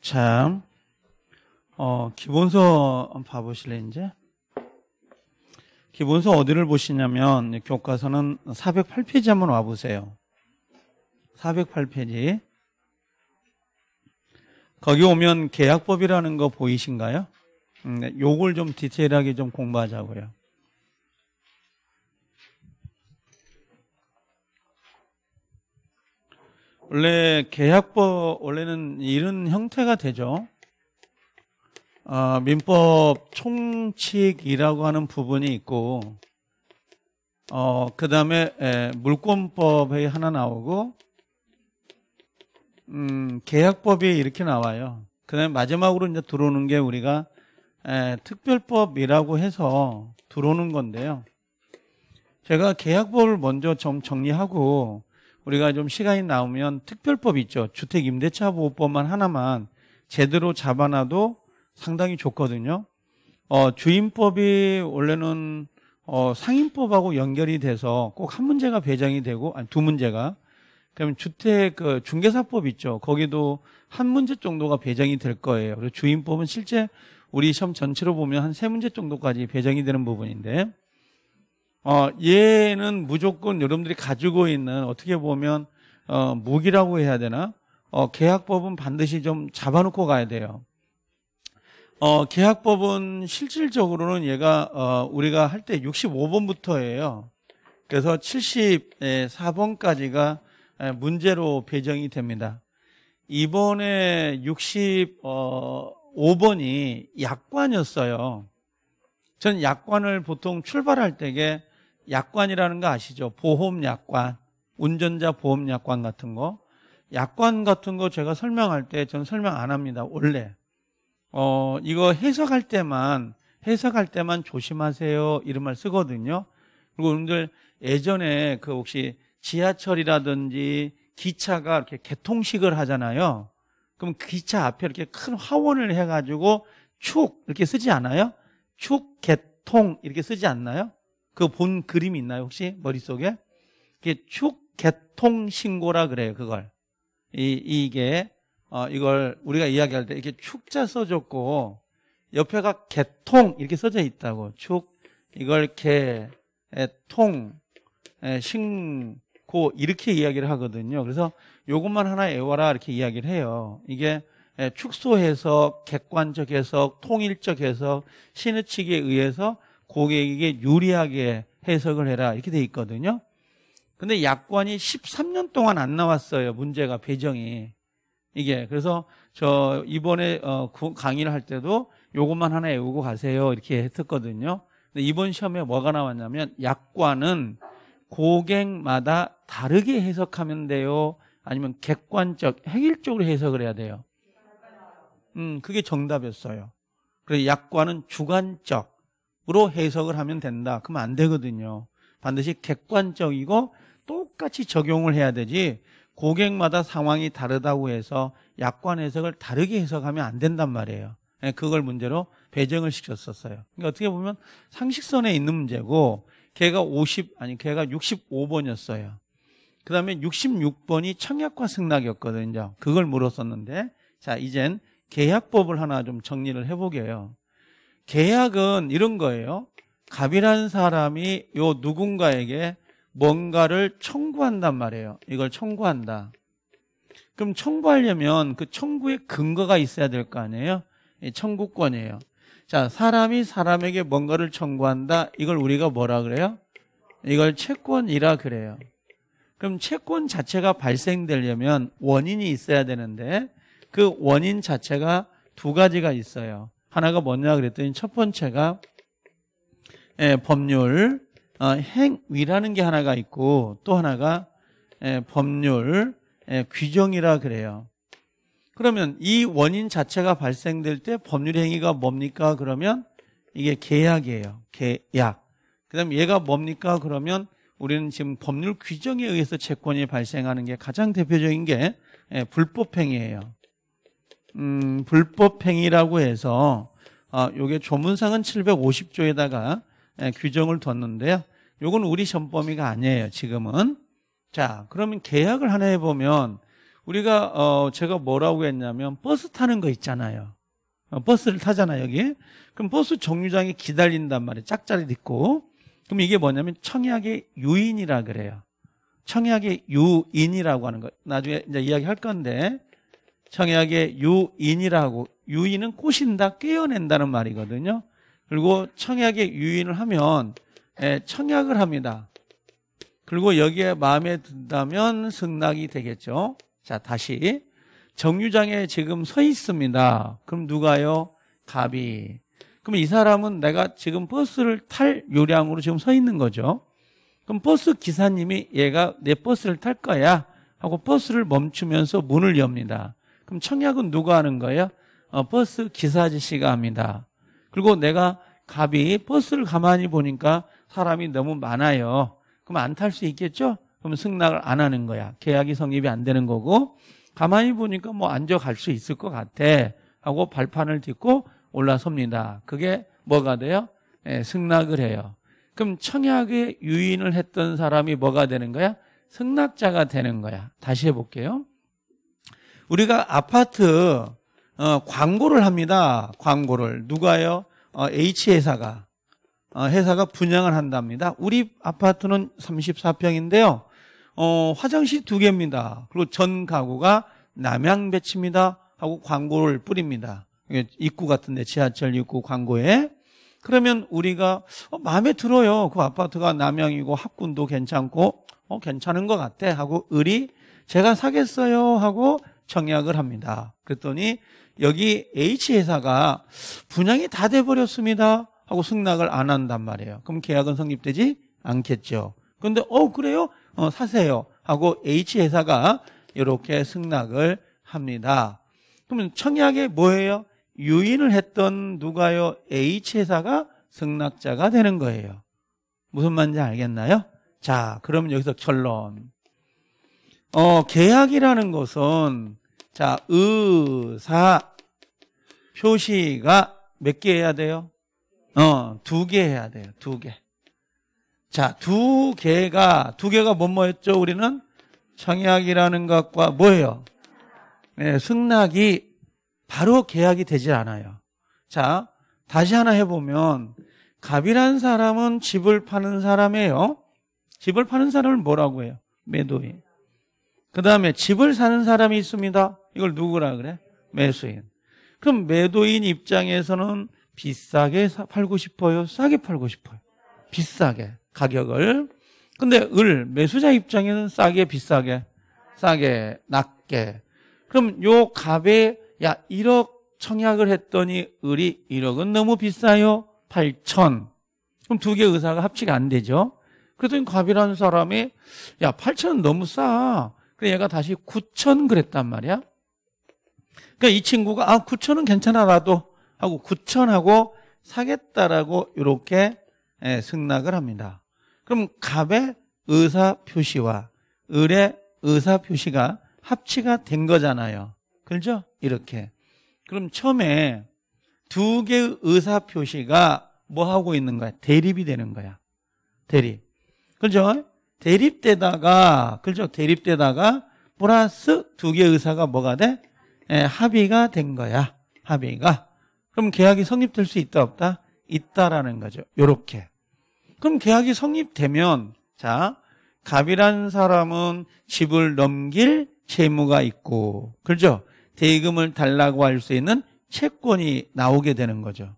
자, 어, 기본서 봐보실래, 이제? 기본서 어디를 보시냐면, 교과서는 408페이지 한번 와보세요. 408페이지. 거기 오면 계약법이라는 거 보이신가요? 음, 네, 요걸 좀 디테일하게 좀 공부하자고요. 원래 계약법 원래는 이런 형태가 되죠. 아, 민법 총칙이라고 하는 부분이 있고 어, 그 다음에 예, 물권법에 하나 나오고 음, 계약법이 이렇게 나와요. 그 다음에 마지막으로 이제 들어오는 게 우리가 에, 예, 특별법이라고 해서 들어오는 건데요. 제가 계약법을 먼저 좀 정리하고 우리가 좀 시간이 나오면 특별법 있죠. 주택임대차보호법만 하나만 제대로 잡아놔도 상당히 좋거든요. 어, 주임법이 원래는 어, 상임법하고 연결이 돼서 꼭 한 문제가 배정이 되고 아니 두 문제가 그럼 주택 그 중개사법 있죠. 거기도 한 문제 정도가 배정이 될 거예요. 그리고 주임법은 실제 우리 시험 전체로 보면 한 세 문제 정도까지 배정이 되는 부분인데 어, 얘는 무조건 여러분들이 가지고 있는 어떻게 보면 어, 무기라고 해야 되나? 어, 계약법은 반드시 좀 잡아놓고 가야 돼요. 어, 계약법은 실질적으로는 얘가 어, 우리가 할 때 65번부터예요. 그래서 74번까지가 문제로 배정이 됩니다. 이번에 65번이 약관이었어요. 전 약관을 보통 출발할 때에 약관이라는 거 아시죠? 보험 약관, 운전자 보험 약관 같은 거. 약관 같은 거 제가 설명할 때 저는 설명 안 합니다. 원래. 어, 이거 해석할 때만, 해석할 때만 조심하세요. 이런 말 쓰거든요. 그리고 여러분들 예전에 그 혹시 지하철이라든지 기차가 이렇게 개통식을 하잖아요. 그럼 기차 앞에 이렇게 큰 화원을 해가지고 축 이렇게 쓰지 않아요? 축 개통 이렇게 쓰지 않나요? 그본 그림이 있나요 혹시 머릿속에? 이게 축 개통 신고라 그래요 그걸 이, 이게 어, 이걸 우리가 이야기할 때 이렇게 축자 써줬고 옆에가 개통 이렇게 써져 있다고 축 이걸 개통 신고 이렇게 이야기를 하거든요 그래서 요것만 하나 애워라 이렇게 이야기를 해요 이게 축소 해서 객관적 해석, 통일적 해석, 신의칙에 의해서 고객에게 유리하게 해석을 해라 이렇게 돼 있거든요. 근데 약관이 13년 동안 안 나왔어요. 문제가 배정이 이게 그래서 저 이번에 어, 강의를 할 때도 요것만 하나 외우고 가세요 이렇게 했었거든요. 근데 이번 시험에 뭐가 나왔냐면 약관은 고객마다 다르게 해석하면 돼요. 아니면 객관적 획일적으로 해석을 해야 돼요. 음, 그게 정답이었어요. 그래서 약관은 주관적 으로 해석을 하면 된다. 그러면 안 되거든요. 반드시 객관적이고 똑같이 적용을 해야 되지 고객마다 상황이 다르다고 해서 약관 해석을 다르게 해석하면 안 된단 말이에요. 예, 그걸 문제로 배정을 시켰었어요. 그러니까 어떻게 보면 상식선에 있는 문제고 걔가 50 아니 걔가 65번이었어요. 그다음에 66번이 청약과 승낙이었거든요. 그걸 물었었는데 자, 이젠 계약법을 하나 좀 정리를 해 보게요. 계약은 이런 거예요. 갑이라는 사람이 요 누군가에게 뭔가를 청구한단 말이에요. 이걸 청구한다. 그럼 청구하려면 그 청구의 근거가 있어야 될 거 아니에요? 청구권이에요. 자, 사람이 사람에게 뭔가를 청구한다. 이걸 우리가 뭐라 그래요? 이걸 채권이라 그래요. 그럼 채권 자체가 발생되려면 원인이 있어야 되는데 그 원인 자체가 두 가지가 있어요. 하나가 뭐냐 그랬더니 첫 번째가 예, 법률 어, 행위라는 게 하나가 있고 또 하나가 예, 법률 예, 규정이라 그래요. 그러면 이 원인 자체가 발생될 때 법률 행위가 뭡니까? 그러면 이게 계약이에요. 계약. 그다음 얘가 뭡니까? 그러면 우리는 지금 법률 규정에 의해서 채권이 발생하는 게 가장 대표적인 게 예, 불법 행위예요. 음, 불법행위라고 해서 어, 요게 조문상은 750조에다가 예, 규정을 뒀는데요. 요건 우리 전범위가 아니에요. 지금은. 자, 그러면 계약을 하나 해보면 우리가 어, 제가 뭐라고 했냐면 버스 타는 거 있잖아요. 어, 버스를 타잖아 요 여기. 그럼 버스 정류장에 기다린단 말이에요. 짝짜리 있고. 그럼 이게 뭐냐면 청약의 유인이라 그래요. 청약의 유인이라고 하는 거. 나중에 이제 이야기할 건데 청약의 유인이라고 유인은 꼬신다, 깨어낸다는 말이거든요. 그리고 청약의 유인을 하면 예, 청약을 합니다. 그리고 여기에 마음에 든다면 승낙이 되겠죠. 자, 다시 정류장에 지금 서 있습니다. 그럼 누가요? 갑이. 그럼 이 사람은 내가 지금 버스를 탈 요량으로 지금 서 있는 거죠. 그럼 버스 기사님이 얘가 내 버스를 탈 거야 하고 버스를 멈추면서 문을 엽니다. 그럼 청약은 누가 하는 거예요? 어, 버스 기사 아저씨가 합니다. 그리고 내가 갑이 버스를 가만히 보니까 사람이 너무 많아요. 그럼 안 탈 수 있겠죠? 그럼 승낙을 안 하는 거야. 계약이 성립이 안 되는 거고 가만히 보니까 뭐 앉아 갈 수 있을 것 같아 하고 발판을 딛고 올라섭니다. 그게 뭐가 돼요? 예, 승낙을 해요. 그럼 청약에 유인을 했던 사람이 뭐가 되는 거야? 승낙자가 되는 거야. 다시 해볼게요. 우리가 아파트 어, 광고를 합니다. 광고를 누가요? 어, H 회사가 어, 회사가 분양을 한답니다. 우리 아파트는 34평인데요. 어, 화장실 두 개입니다. 그리고 전 가구가 남양 배치입니다. 하고 광고를 뿌립니다. 입구 같은데 지하철 입구 광고에 그러면 우리가 어, 마음에 들어요. 그 아파트가 남양이고 학군도 괜찮고 어, 괜찮은 것 같아 하고 을이 제가 사겠어요 하고 청약을 합니다. 그랬더니 여기 H 회사가 분양이 다 돼버렸습니다 하고 승낙을 안 한단 말이에요. 그럼 계약은 성립되지 않겠죠. 근데 어 그래요? 어, 사세요 하고 H 회사가 이렇게 승낙을 합니다. 그러면 청약에 뭐예요? 유인을 했던 누가요? H 회사가 승낙자가 되는 거예요. 무슨 말인지 알겠나요? 자, 그러면 여기서 결론. 어, 계약이라는 것은 자, 의사 표시가 몇 개 해야 돼요? 어, 두 개 해야 돼요. 두 개. 자, 두 개가 두 개가 뭐뭐였죠? 우리는 청약이라는 것과 뭐예요? 네, 승낙이 바로 계약이 되질 않아요. 자, 다시 하나 해보면 갑이란 사람은 집을 파는 사람이에요. 집을 파는 사람을 뭐라고 해요? 매도인. 그 다음에 집을 사는 사람이 있습니다. 이걸 누구라 그래? 매수인. 그럼 매도인 입장에서는 비싸게 팔고 싶어요? 싸게 팔고 싶어요? 비싸게 가격을. 근데 을 매수자 입장에는 싸게 비싸게 싸게 낮게. 그럼 요 값에 야 1억 청약을 했더니 을이 1억은 너무 비싸요. 8천. 그럼 두 개 의사가 합치가 안 되죠. 그랬더니 갑이라는 사람이 야 8천은 너무 싸. 그래 얘가 다시 9천 그랬단 말이야. 그러니까 이 친구가 아 9천은 괜찮아 나도 하고 9천하고 사겠다라고 이렇게 예, 승낙을 합니다. 그럼 갑의 의사 표시와 을의 의사 표시가 합치가 된 거잖아요. 그렇죠? 이렇게. 그럼 처음에 두 개의 의사 표시가 뭐 하고 있는 거야? 대립이 되는 거야. 대립. 그렇죠? 대립되다가 그죠 대립되다가 플러스 두 개의 의사가 뭐가 돼? 합의가 된 거야. 합의가. 그럼 계약이 성립될 수 있다 없다? 있다라는 거죠. 요렇게. 그럼 계약이 성립되면 자, 갑이라는 사람은 집을 넘길 채무가 있고 그죠 대금을 달라고 할 수 있는 채권이 나오게 되는 거죠.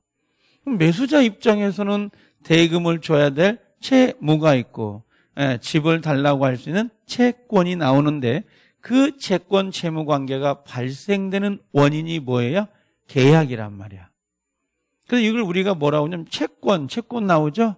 그럼 매수자 입장에서는 대금을 줘야 될 채무가 있고 예, 집을 달라고 할 수 있는 채권이 나오는데 그 채권 채무 관계가 발생되는 원인이 뭐예요? 계약이란 말이야. 그래서 이걸 우리가 뭐라고 하냐면 채권, 채권 나오죠?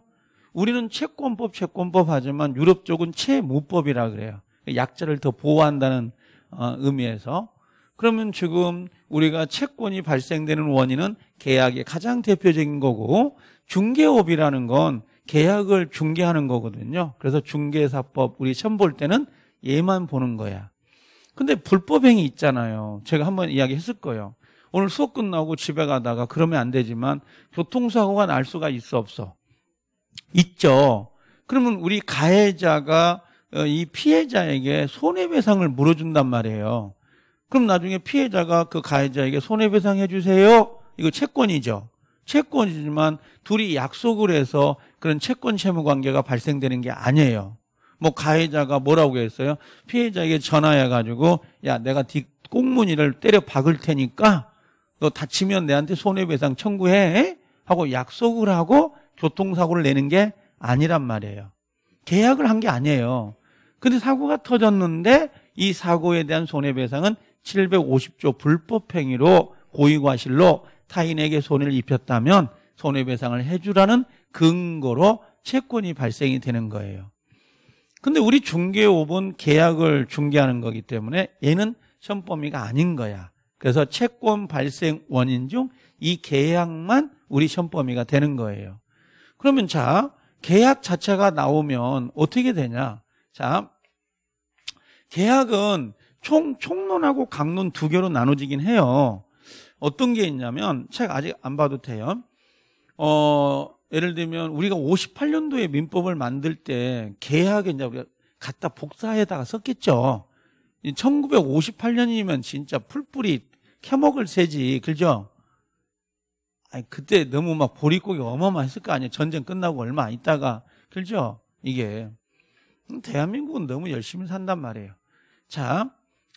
우리는 채권법, 채권법 하지만 유럽 쪽은 채무법이라 그래요. 약자를 더 보호한다는 어, 의미에서. 그러면 지금 우리가 채권이 발생되는 원인은 계약이 가장 대표적인 거고 중개업이라는 건 계약을 중개하는 거거든요. 그래서 중개사법 우리 처음 볼 때는 얘만 보는 거야. 근데 불법행위 있잖아요. 제가 한번 이야기했을 거예요. 오늘 수업 끝나고 집에 가다가 그러면 안 되지만 교통사고가 날 수가 있어 없어? 있죠. 그러면 우리 가해자가 어, 이 피해자에게 손해배상을 물어준단 말이에요. 그럼 나중에 피해자가 그 가해자에게 손해배상 해주세요. 이거 채권이죠. 채권이지만 둘이 약속을 해서 그런 채권 채무 관계가 발생되는 게 아니에요. 뭐 가해자가 뭐라고 했어요? 피해자에게 전화해가지고 야 내가 뒷꽁무니를 네 때려 박을 테니까 너 다치면 내한테 손해배상 청구해 하고 약속을 하고 교통사고를 내는 게 아니란 말이에요. 계약을 한 게 아니에요. 근데 사고가 터졌는데 이 사고에 대한 손해배상은 750조 불법행위로 고의과실로 타인에게 손해를 입혔다면 손해배상을 해주라는 근거로 채권이 발생이 되는 거예요. 근데 우리 중개 5번 계약을 중개하는 거기 때문에 얘는 시범위가 아닌 거야. 그래서 채권 발생 원인 중 이 계약만 우리 시범위가 되는 거예요. 그러면 자, 계약 자체가 나오면 어떻게 되냐? 자, 계약은 총, 총론하고 강론 두 개로 나눠지긴 해요. 어떤 게 있냐면, 책 아직 안 봐도 돼요. 어, 예를 들면 우리가 58년도에 민법을 만들 때 계약에 이제 우리가 갖다 복사에다가 썼겠죠. 1958년이면 진짜 풀뿌리 캐먹을 새지, 그죠? 아니, 그때 너무 막 보릿고기 어마어마했을 거 아니에요. 전쟁 끝나고 얼마 안 있다가, 그죠? 이게. 음, 대한민국은 너무 열심히 산단 말이에요. 자,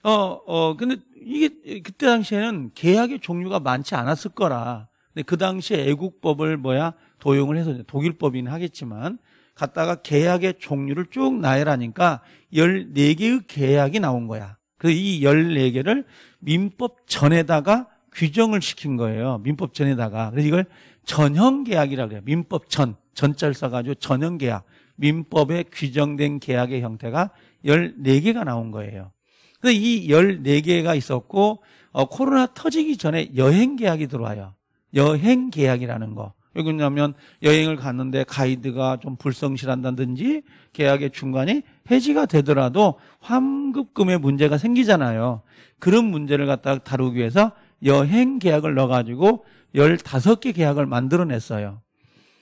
어, 어, 근데 이게 그때 당시에는 계약의 종류가 많지 않았을 거라. 근데 그 당시에 애국법을 뭐야? 도용을 해서 독일법인 하겠지만 갔다가 계약의 종류를 쭉 나열하니까 14개의 계약이 나온 거야. 그래서 이 14개를 민법 전에다가 규정을 시킨 거예요. 민법 전에다가. 그래서 이걸 전형 계약이라고 해요. 민법 전. 전자를 써가지고 전형 계약. 민법에 규정된 계약의 형태가 14개가 나온 거예요. 그래서 이 14개가 있었고, 어, 코로나 터지기 전에 여행 계약이 들어와요. 여행 계약이라는 거. 왜그러냐면 여행을 갔는데 가이드가 좀 불성실한다든지 계약의 중간이 해지가 되더라도 환급금의 문제가 생기잖아요. 그런 문제를 갖다가 다루기 위해서 여행 계약을 넣어가지고 15개 계약을 만들어냈어요.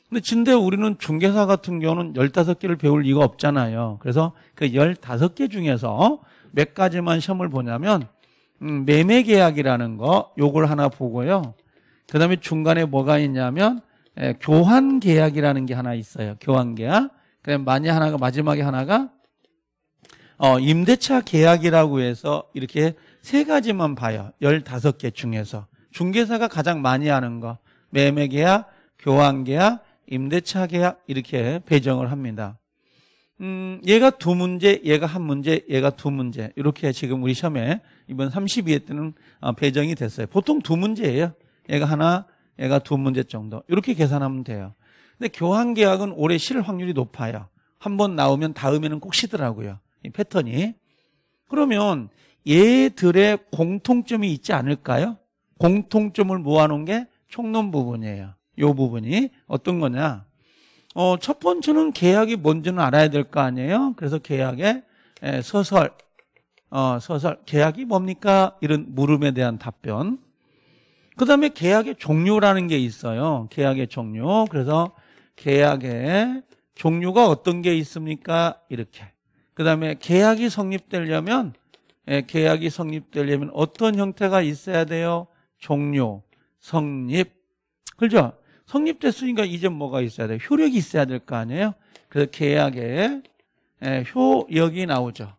근데 진대 우리는 중개사 같은 경우는 15개를 배울 이유가 없잖아요. 그래서 그 15개 중에서 몇 가지만 시험을 보냐면 음, 매매 계약이라는 거 요걸 하나 보고요. 그다음에 중간에 뭐가 있냐면 예, 교환 계약이라는 게 하나 있어요. 교환 계약. 그럼 만에 하나가 마지막에 하나가 어, 임대차 계약이라고 해서 이렇게 세 가지만 봐요. 15개 중에서. 중개사가 가장 많이 하는 거. 매매 계약, 교환 계약, 임대차 계약 이렇게 배정을 합니다. 음, 얘가 두 문제, 얘가 한 문제, 얘가 두 문제. 이렇게 지금 우리 시험에 이번 32회 때는 어, 배정이 됐어요. 보통 두 문제예요. 얘가 하나, 얘가 두 문제 정도 이렇게 계산하면 돼요. 근데 교환 계약은 올해 실 확률이 높아요. 한 번 나오면 다음에는 꼭 시더라고요. 이 패턴이. 그러면 얘들의 공통점이 있지 않을까요? 공통점을 모아놓은 게 총론 부분이에요. 요 부분이 어떤 거냐? 어, 첫 번째는 계약이 뭔지는 알아야 될 거 아니에요? 그래서 계약의 에, 서설, 어, 서설, 계약이 뭡니까? 이런 물음에 대한 답변. 그 다음에 계약의 종류라는 게 있어요. 계약의 종류. 그래서 계약의 종류가 어떤 게 있습니까? 이렇게. 그 다음에 계약이 성립되려면, 예, 계약이 성립되려면 어떤 형태가 있어야 돼요? 종류, 성립. 그죠? 성립됐으니까 이제 뭐가 있어야 돼요? 효력이 있어야 될 거 아니에요? 그래서 계약에 예, 효력이 나오죠.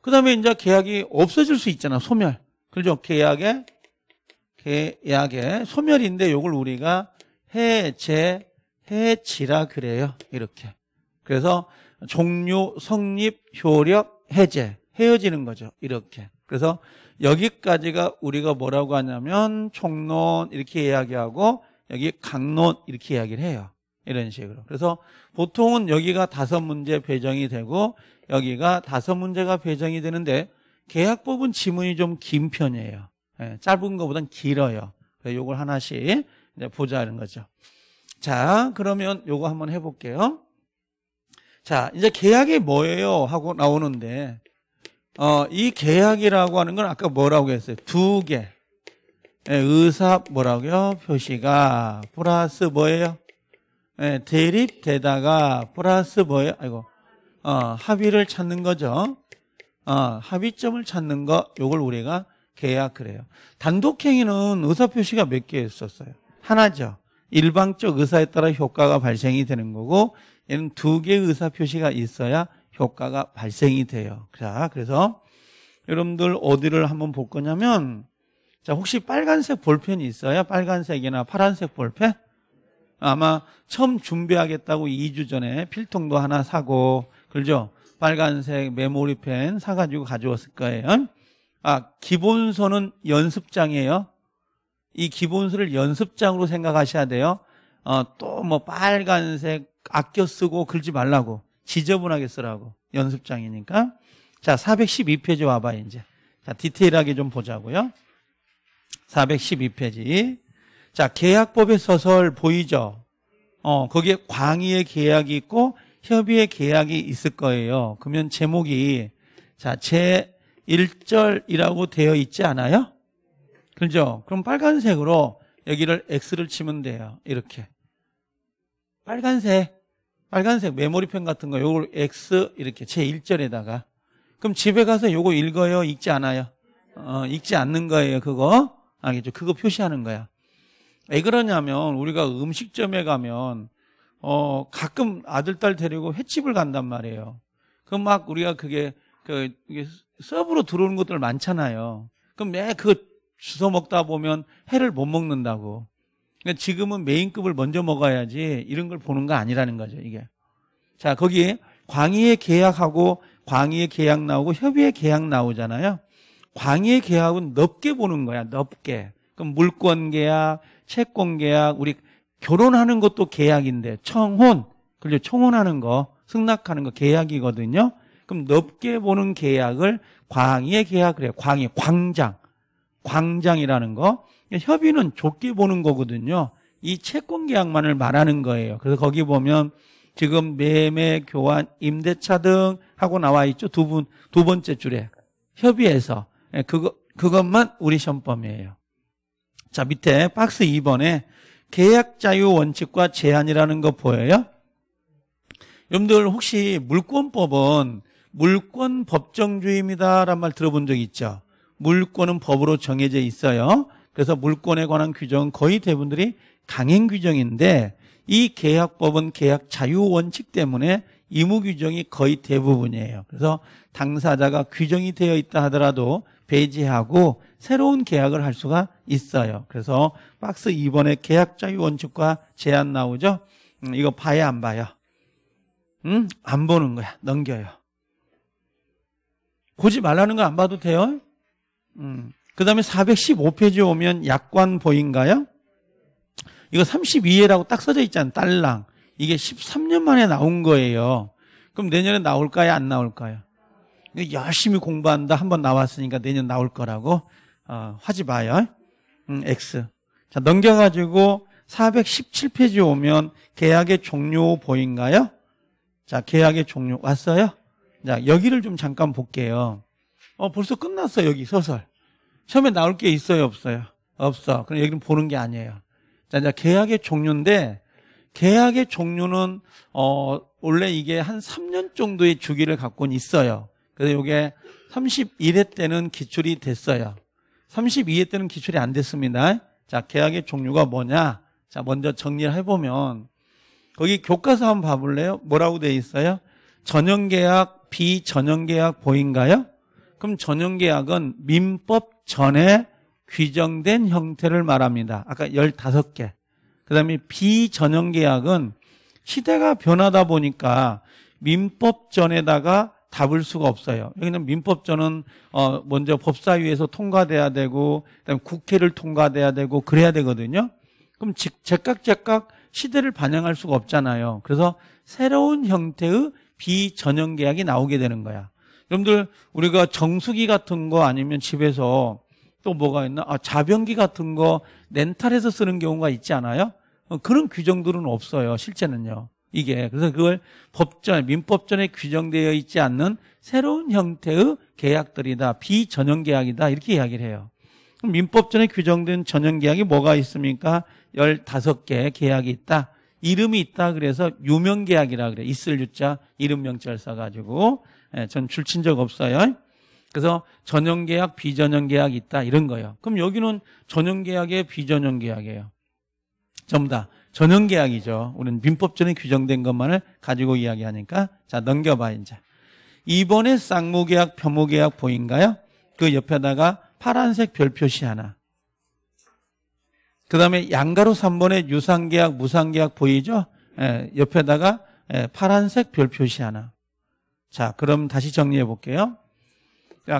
그 다음에 이제 계약이 없어질 수 있잖아, 소멸. 그죠? 계약의 계약의 소멸인데 이걸 우리가 해제, 해지라 그래요. 이렇게. 그래서 종료, 성립, 효력, 해제, 헤어지는 거죠. 이렇게. 그래서 여기까지가 우리가 뭐라고 하냐면 총론 이렇게 이야기하고 여기 강론 이렇게 이야기를 해요. 이런 식으로. 그래서 보통은 여기가 다섯 문제 배정이 되고 여기가 다섯 문제가 배정이 되는데 계약법은 지문이 좀 긴 편이에요. 예, 짧은 것보단 길어요. 그래서 요걸 하나씩 보자는 거죠. 자, 그러면 요거 한번 해볼게요. 자, 이제 계약이 뭐예요? 하고 나오는데, 어, 이 계약이라고 하는 건 아까 뭐라고 했어요? 두 개. 예, 의사 뭐라고요? 표시가 플러스 뭐예요? 예, 대립되다가 플러스 뭐예요? 아이고. 어, 합의를 찾는 거죠. 어, 합의점을 찾는 거 요걸 우리가 계약을 해요. 단독행위는 의사표시가 몇 개 있었어요? 하나죠. 일방적 의사에 따라 효과가 발생이 되는 거고 얘는 두 개의 의사표시가 있어야 효과가 발생이 돼요. 자, 그래서 여러분들 어디를 한번 볼 거냐면 자, 혹시 빨간색 볼펜이 있어요? 빨간색이나 파란색 볼펜? 아마 처음 준비하겠다고 2주 전에 필통도 하나 사고, 그죠? 빨간색 메모리 펜 사가지고 가져왔을 거예요. 아, 기본서는 연습장이에요. 이기본서를 연습장으로 생각하셔야 돼요. 어, 또 뭐 빨간색 아껴 쓰고 글지 말라고. 지저분하게 쓰라고. 연습장이니까. 자, 412페이지 와봐, 이제. 자, 디테일하게 좀 보자고요. 412페이지. 자, 계약법의 서설 보이죠? 어, 거기에 광의의 계약이 있고 협의의 계약이 있을 거예요. 그러면 제목이 자, 제 1절이라고 되어 있지 않아요? 그죠? 그럼 빨간색으로 여기를 X를 치면 돼요. 이렇게. 빨간색, 빨간색 메모리펜 같은 거, 요걸 X 이렇게 제 1절에다가. 그럼 집에 가서 요거 읽어요? 읽지 않아요? 어, 읽지 않는 거예요, 그거. 알겠죠? 그거 표시하는 거야. 왜 그러냐면, 우리가 음식점에 가면, 어, 가끔 아들, 딸 데리고 횟집을 간단 말이에요. 그럼 막 우리가 그게 그 이게 서브로 들어오는 것들 많잖아요. 그럼 매그 주워 먹다 보면 해를 못 먹는다고. 그러니까 지금은 메인급을 먼저 먹어야지 이런 걸 보는 거 아니라는 거죠, 이게. 자, 거기에 광의의 계약하고 광의의 계약 나오고 협의의 계약 나오잖아요. 광의의 계약은 넓게 보는 거야, 넓게. 그럼 물권 계약, 채권 계약, 우리 결혼하는 것도 계약인데 청혼, 그리고 청혼하는 거, 승낙하는 거 계약이거든요. 그럼 넓게 보는 계약을 광의의 계약을 해요. 광의, 광장. 광장이라는 거. 그러니까 협의는 좁게 보는 거거든요. 이 채권 계약만을 말하는 거예요. 그래서 거기 보면 지금 매매, 교환, 임대차 등 하고 나와 있죠. 두 분, 두 번째 줄에. 협의해서. 예, 그거, 그것만 우리 시험범위에요. 자, 밑에 박스 2번에 계약 자유 원칙과 제한이라는 거 보여요? 여러분들 혹시 물권법은 물권 법정주의입니다란 말 들어본 적 있죠? 물권은 법으로 정해져 있어요. 그래서 물권에 관한 규정은 거의 대부분들이 강행 규정인데 이 계약법은 계약 자유 원칙 때문에 의무 규정이 거의 대부분이에요. 그래서 당사자가 규정이 되어 있다 하더라도 배제하고 새로운 계약을 할 수가 있어요. 그래서 박스 2번에 계약 자유 원칙과 제한 나오죠? 음, 이거 봐야 안 봐요? 음, 안 보는 거야. 넘겨요. 보지 말라는 거 안 봐도 돼요. 음. 그 다음에 415페이지 에 오면 약관 보인가요? 이거 32회라고 딱 써져 있잖아요. 딸랑. 이게 13년 만에 나온 거예요. 그럼 내년에 나올까요? 안 나올까요? 열심히 공부한다. 한번 나왔으니까 내년 나올 거라고 어, 하지 마요. 음, X. 자, 넘겨가지고 417페이지 에 오면 계약의 종료 보인가요? 자, 계약의 종료 왔어요? 자, 여기를 좀 잠깐 볼게요. 어, 벌써 끝났어, 여기 소설. 처음에 나올 게 있어요, 없어요? 없어. 그럼 여기는 보는 게 아니에요. 자, 이제 계약의 종류인데, 계약의 종류는, 어, 원래 이게 한 3년 정도의 주기를 갖고는 있어요. 그래서 이게 31회 때는 기출이 됐어요. 32회 때는 기출이 안 됐습니다. 자, 계약의 종류가 뭐냐? 자, 먼저 정리를 해보면, 거기 교과서 한번 봐볼래요? 뭐라고 돼 있어요? 전형계약, 비전용계약 보인가요? 그럼 전용계약은 민법 전에 규정된 형태를 말합니다. 아까 15개. 그 다음에 비전용계약은 시대가 변하다 보니까 민법 전에다가 답을 수가 없어요. 여기는 민법전은 어 먼저 법사위에서 통과돼야 되고 그다음 국회를 통과돼야 되고 그래야 되거든요. 그럼 즉각즉각 시대를 반영할 수가 없잖아요. 그래서 새로운 형태의 비전형 계약이 나오게 되는 거야. 여러분들 우리가 정수기 같은 거 아니면 집에서 또 뭐가 있나? 아, 자변기 같은 거 렌탈해서 쓰는 경우가 있지 않아요? 어, 그런 규정들은 없어요. 실제는요. 이게 그래서 그걸 법전 민법전에 규정되어 있지 않는 새로운 형태의 계약들이다. 비전형 계약이다. 이렇게 이야기를 해요. 민법전에 규정된 전형 계약이 뭐가 있습니까? 15개 계약이 있다. 이름이 있다 그래서 유명계약이라 그래. 있을 유자 이름명찰 써가지고 예, 전 줄친 적 없어요. 그래서 전형계약, 비전형계약 있다 이런 거예요. 그럼 여기는 전형계약에 비전형계약이에요. 전부 다 전형계약이죠. 우리는 민법전에 규정된 것만을 가지고 이야기하니까 자 넘겨봐 이제. 이번에 쌍무계약, 표무계약 보인가요? 그 옆에다가 파란색 별 표시 하나. 그 다음에 양가로 3번에 유상계약, 무상계약 보이죠? 예, 옆에다가 예, 파란색 별 표시 하나. 자, 그럼 다시 정리해 볼게요.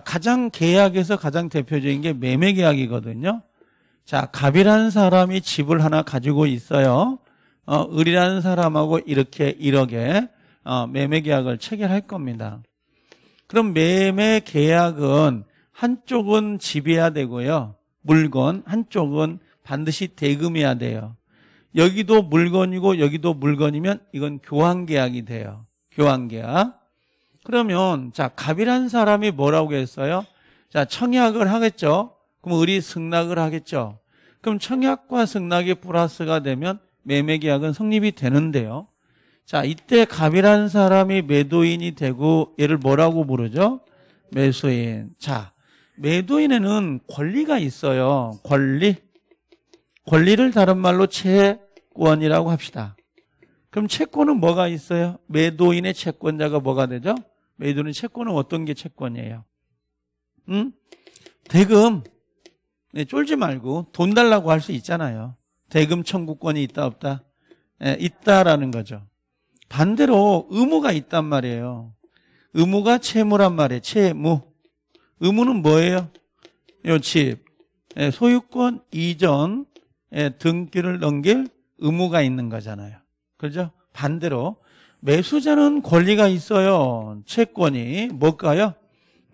가장 계약에서 가장 대표적인 게 매매 계약이거든요. 자, 갑이라는 사람이 집을 하나 가지고 있어요. 어, 을이라는 사람하고 이렇게 1억에 어, 매매 계약을 체결할 겁니다. 그럼 매매 계약은 한쪽은 집이어야 되고요. 물건, 한쪽은 반드시 대금해야 돼요. 여기도 물건이고 여기도 물건이면 이건 교환계약이 돼요. 교환계약. 그러면 자 갑이라는 사람이 뭐라고 했어요? 자 청약을 하겠죠. 그럼 을이 승낙을 하겠죠. 그럼 청약과 승낙이 플러스가 되면 매매계약은 성립이 되는데요. 자 이때 갑이라는 사람이 매도인이 되고 얘를 뭐라고 부르죠? 매수인. 자 매도인에는 권리가 있어요. 권리. 권리를 다른 말로 채권이라고 합시다. 그럼 채권은 뭐가 있어요? 매도인의 채권자가 뭐가 되죠? 매도인 채권은 어떤 게 채권이에요? 응? 대금. 네, 쫄지 말고 돈 달라고 할 수 있잖아요. 대금 청구권이 있다 없다? 네, 있다라는 거죠. 반대로 의무가 있단 말이에요. 의무가 채무란 말이에요. 채무. 의무는 뭐예요? 요 집. 예, 소유권 이전 예, 등기를 넘길 의무가 있는 거잖아요. 그죠? 반대로 매수자는 권리가 있어요. 채권이 뭘까요?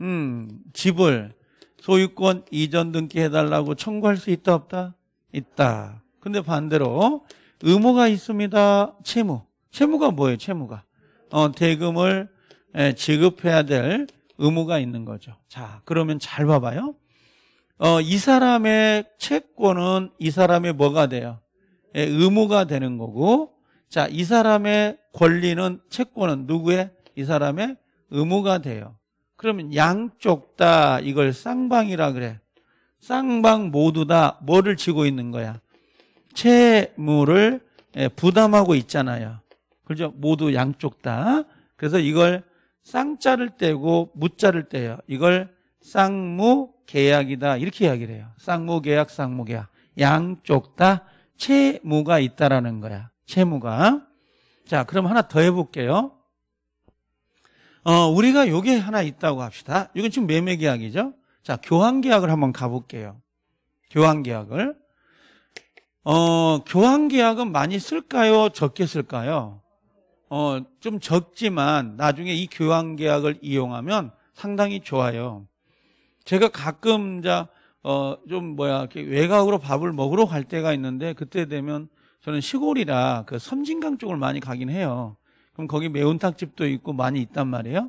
음, 집을 소유권 이전 등기 해달라고 청구할 수 있다 없다? 있다. 근데 반대로 의무가 있습니다. 채무. 채무가 뭐예요? 채무가. 어, 대금을 예, 지급해야 될 의무가 있는 거죠. 자, 그러면 잘 봐봐요. 어, 이 사람의 채권은 이 사람의 뭐가 돼요? 예, 의무가 되는 거고, 자, 이 사람의 권리는 채권은 누구의? 이 사람의 의무가 돼요. 그러면 양쪽 다 이걸 쌍방이라 그래. 쌍방 모두 다 뭐를 지고 있는 거야? 채무를 예, 부담하고 있잖아요. 그죠? 모두 양쪽 다. 그래서 이걸 쌍자를 떼고 무자를 떼요. 이걸 쌍무 계약이다 이렇게 이야기를 해요. 쌍무 계약, 쌍무 계약 양쪽 다 채무가 있다라는 거야. 채무가 자 그럼 하나 더 해볼게요. 어 우리가 요게 하나 있다고 합시다. 이건 지금 매매 계약이죠. 자 교환 계약을 한번 가볼게요. 교환 계약을 어 교환 계약은 많이 쓸까요? 적게 쓸까요? 어좀 적지만 나중에 이 교환 계약을 이용하면 상당히 좋아요. 제가 가끔 자, 어, 좀 뭐야, 외곽으로 밥을 먹으러 갈 때가 있는데 그때 되면 저는 시골이라 그 섬진강 쪽을 많이 가긴 해요. 그럼 거기 매운탕집도 있고 많이 있단 말이에요.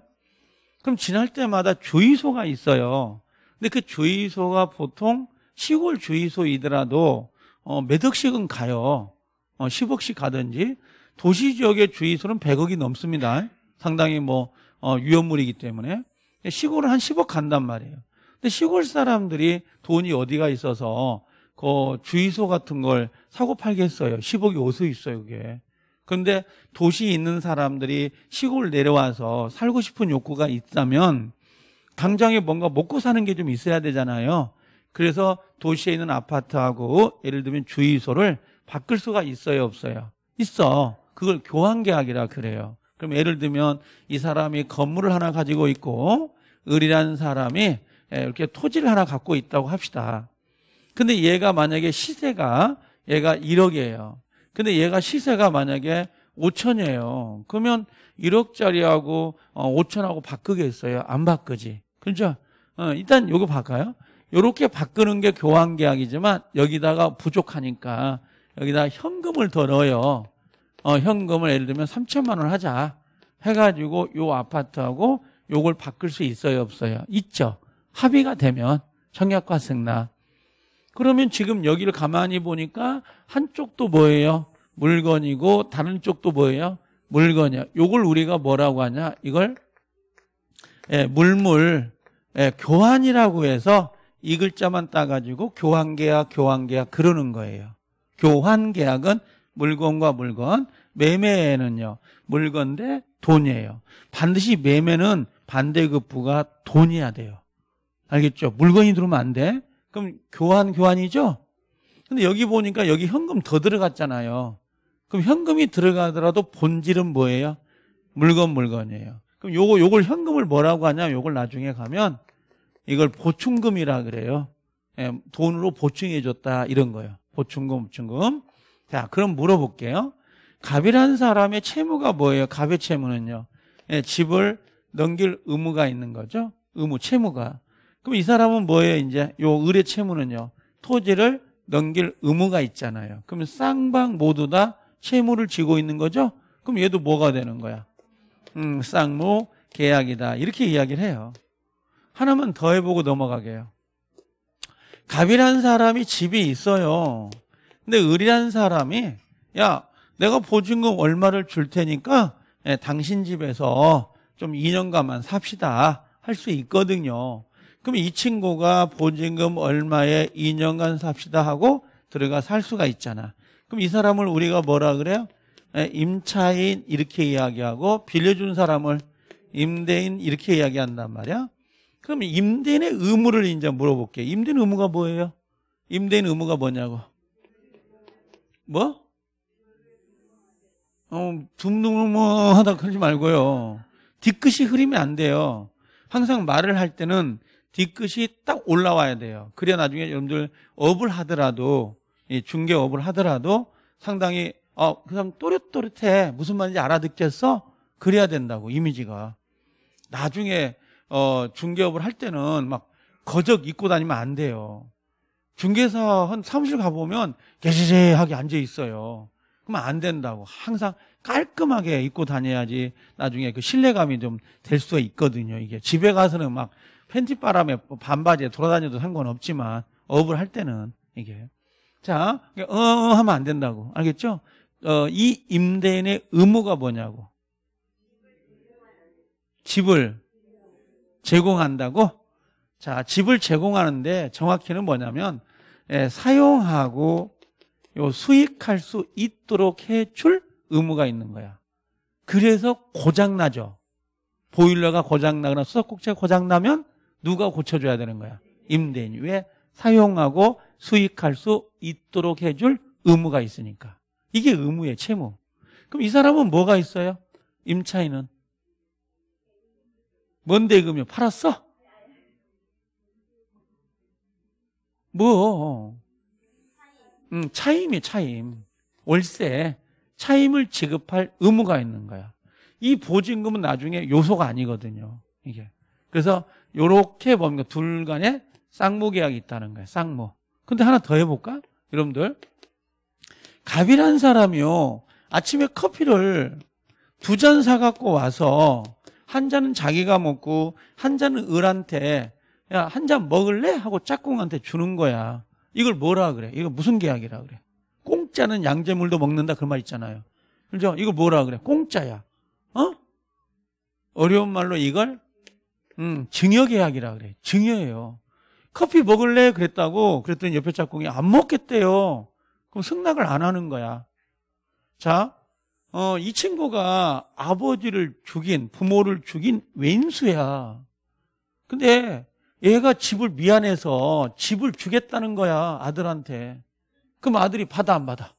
그럼 지날 때마다 주의소가 있어요. 근데 그 주의소가 보통 시골 주의소이더라도 어, 몇 억씩은 가요. 어, 10억씩 가든지 도시 지역의 주의소는 100억이 넘습니다. 상당히 뭐 어, 위험물이기 때문에 시골은 한 10억 간단 말이에요. 근데 시골 사람들이 돈이 어디가 있어서 그 주의소 같은 걸 사고 팔겠어요. 10억이 어디서 있어요, 그게. 그런데 도시 있는 사람들이 시골 내려와서 살고 싶은 욕구가 있다면 당장에 뭔가 먹고 사는 게 좀 있어야 되잖아요. 그래서 도시에 있는 아파트하고 예를 들면 주의소를 바꿀 수가 있어요, 없어요? 있어. 그걸 교환계약이라 그래요. 그럼 예를 들면 이 사람이 건물을 하나 가지고 있고 을이라는 사람이 예, 이렇게 토지를 하나 갖고 있다고 합시다. 근데 얘가 만약에 시세가 얘가 1억이에요. 근데 얘가 시세가 만약에 5천이에요. 그러면 1억짜리하고 5천하고 어, 바꾸겠어요? 안 바꾸지. 그죠? 어, 일단 요거 바꿔요. 요렇게 바꾸는 게 교환 계약이지만 여기다가 부족하니까 여기다 현금을 더 넣어요. 어, 현금을 예를 들면 3천만 원 하자 해가지고 요 아파트하고 요걸 바꿀 수 있어요 없어요? 있죠. 합의가 되면 청약과 승낙. 그러면 지금 여기를 가만히 보니까 한쪽도 뭐예요? 물건이고 다른 쪽도 뭐예요? 물건이야. 요걸 우리가 뭐라고 하냐? 이걸 예, 물물 예, 교환이라고 해서 이 글자만 따가지고 교환계약, 교환계약 그러는 거예요. 교환계약은 물건과 물건, 매매는요 물건 대 돈이에요. 반드시 매매는 반대급부가 돈이야 돼요. 알겠죠? 물건이 들어오면 안 돼. 그럼 교환, 교환이죠? 근데 여기 보니까 여기 현금 더 들어갔잖아요. 그럼 현금이 들어가더라도 본질은 뭐예요? 물건, 물건이에요. 그럼 요거, 요걸 현금을 뭐라고 하냐면 요걸 나중에 가면 이걸 보충금이라 그래요. 예, 돈으로 보충해줬다. 이런 거예요. 보충금, 보충금. 자, 그럼 물어볼게요. 갑이라는 사람의 채무가 뭐예요? 갑의 채무는요. 예, 집을 넘길 의무가 있는 거죠. 의무, 채무가. 그럼 이 사람은 뭐예요? 이제 요 의뢰 채무는요. 토지를 넘길 의무가 있잖아요. 그러면 쌍방 모두 다 채무를 지고 있는 거죠? 그럼 얘도 뭐가 되는 거야? 음, 쌍무 계약이다. 이렇게 이야기를 해요. 하나만 더 해보고 넘어가게요. 갑이란 사람이 집이 있어요. 근데 을이란 사람이 야 내가 보증금 얼마를 줄 테니까 예, 당신 집에서 좀 2년간만 삽시다 할 수 있거든요. 그럼 이 친구가 보증금 얼마에 2년간 삽시다 하고 들어가 살 수가 있잖아. 그럼 이 사람을 우리가 뭐라 그래요? 예, 임차인 이렇게 이야기하고 빌려준 사람을 임대인 이렇게 이야기한단 말이야. 그럼 임대인의 의무를 이제 물어볼게. 임대인 의무가 뭐예요? 임대인 의무가 뭐냐고? 뭐? 어, 둥둥뭐 하다 그러지 말고요. 뒤끝이 흐리면 안 돼요. 항상 말을 할 때는 뒤끝이 딱 올라와야 돼요. 그래야 나중에 여러분들 업을 하더라도 중개업을 하더라도 상당히 어, 그 사람 또렷또렷해 무슨 말인지 알아듣겠어? 그래야 된다고 이미지가 나중에 어, 중개업을 할 때는 막 거적 입고 다니면 안 돼요. 중개사 한 사무실 가보면 개지세하게 앉아 있어요. 그러면 안 된다고 항상 깔끔하게 입고 다녀야지 나중에 그 신뢰감이 좀 될 수가 있거든요. 이게 집에 가서는 막 팬티바람에 반바지에 돌아다녀도 상관없지만 업을 할 때는 이게 자, 어, 어 하면 안 된다고. 알겠죠? 어, 이 임대인의 의무가 뭐냐고. 집을 제공한다고? 자, 집을 제공하는데 정확히는 뭐냐면 예, 사용하고 요 수익할 수 있도록 해줄 의무가 있는 거야. 그래서 고장 나죠. 보일러가 고장 나거나 수도꼭지가 고장 나면 누가 고쳐줘야 되는 거야? 임대인이. 에 사용하고 수익할 수 있도록 해줄 의무가 있으니까. 이게 의무의 채무. 그럼 이 사람은 뭐가 있어요? 임차인은? 뭔 대금이요? 팔았어? 뭐? 음, 차임이 차임. 월세. 차임을 지급할 의무가 있는 거야. 이 보증금은 나중에 요소가 아니거든요. 이게. 그래서 요렇게 뭡니까? 둘 간에 쌍무 계약이 있다는 거예요. 쌍무. 근데 하나 더 해볼까? 여러분들. 갑이란 사람이요. 아침에 커피를 두 잔 사갖고 와서 한 잔은 자기가 먹고 한 잔은 을한테 야, 한 잔 먹을래? 하고 짝꿍한테 주는 거야. 이걸 뭐라 그래? 이거 무슨 계약이라 그래? 공짜는 양재물도 먹는다 그 말 있잖아요. 그죠? 이거 뭐라 그래? 공짜야. 어? 어려운 말로 이걸 음, 증여계약이라 그래. 증여예요. 커피 먹을래? 그랬다고 그랬더니 옆에 짝꿍이 안 먹겠대요. 그럼 승낙을 안 하는 거야. 자, 어, 이 친구가 아버지를 죽인, 부모를 죽인 왼수야. 근데 얘가 집을 미안해서 집을 주겠다는 거야, 아들한테. 그럼 아들이 받아, 안 받아?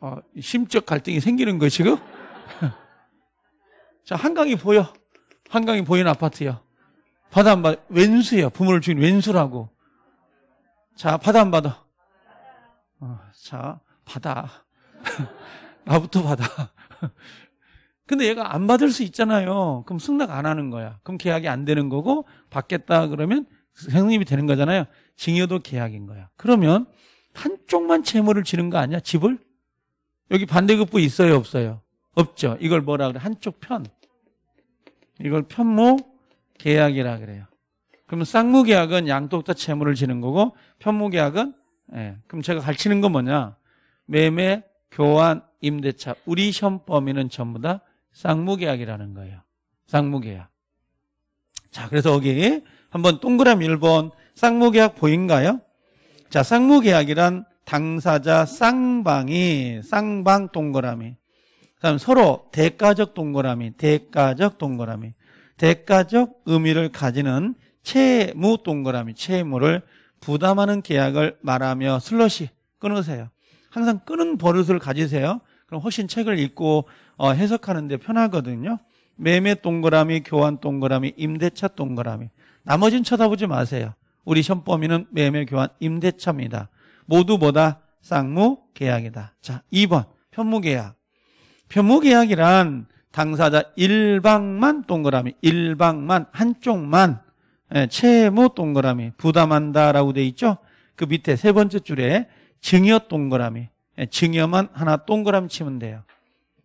어, 심적 갈등이 생기는 거지, 지금? 자, 한강이 보여. 한강이 보이는 아파트야. 바다 안 받아? 왼수야. 부모를 죽인 왼수라고. 자, 바다 안 받아? 어, 자, 바다. 나부터 받아. 근데 얘가 안 받을 수 있잖아요. 그럼 승낙 안 하는 거야. 그럼 계약이 안 되는 거고 받겠다 그러면 형님이 되는 거잖아요. 증여도 계약인 거야. 그러면 한쪽만 채무를 지는 거 아니야? 집을? 여기 반대급부 있어요, 없어요? 없죠. 이걸 뭐라 그래? 한쪽 편. 이걸 편무 계약이라 그래요. 그러면 쌍무 계약은 양쪽 다 채무를 지는 거고 편무 계약은 예. 그럼 제가 가르치는 건 뭐냐? 매매, 교환, 임대차 우리 시 범위는 전부 다 쌍무 계약이라는 거예요. 쌍무 계약. 자, 그래서 여기 한번 동그라미 1번 쌍무 계약 보인가요? 자, 쌍무 계약이란 당사자 쌍방이 쌍방 동그라미 그다음 서로 대가적 동그라미, 대가적 동그라미, 대가적 의미를 가지는 채무 동그라미, 채무를 부담하는 계약을 말하며 슬러시 끊으세요. 항상 끊은 버릇을 가지세요. 그럼 훨씬 책을 읽고 어, 해석하는데 편하거든요. 매매 동그라미, 교환 동그라미, 임대차 동그라미. 나머진 쳐다보지 마세요. 우리 시험 범위는 매매, 교환, 임대차입니다. 모두 뭐다? 쌍무 계약이다. 자, 2번 현무 계약. 표무계약이란 당사자 일방만 동그라미, 일방만 한쪽만 예, 채무 동그라미 부담한다라고 돼 있죠. 그 밑에 세 번째 줄에 증여 동그라미, 예, 증여만 하나 동그라미 치면 돼요.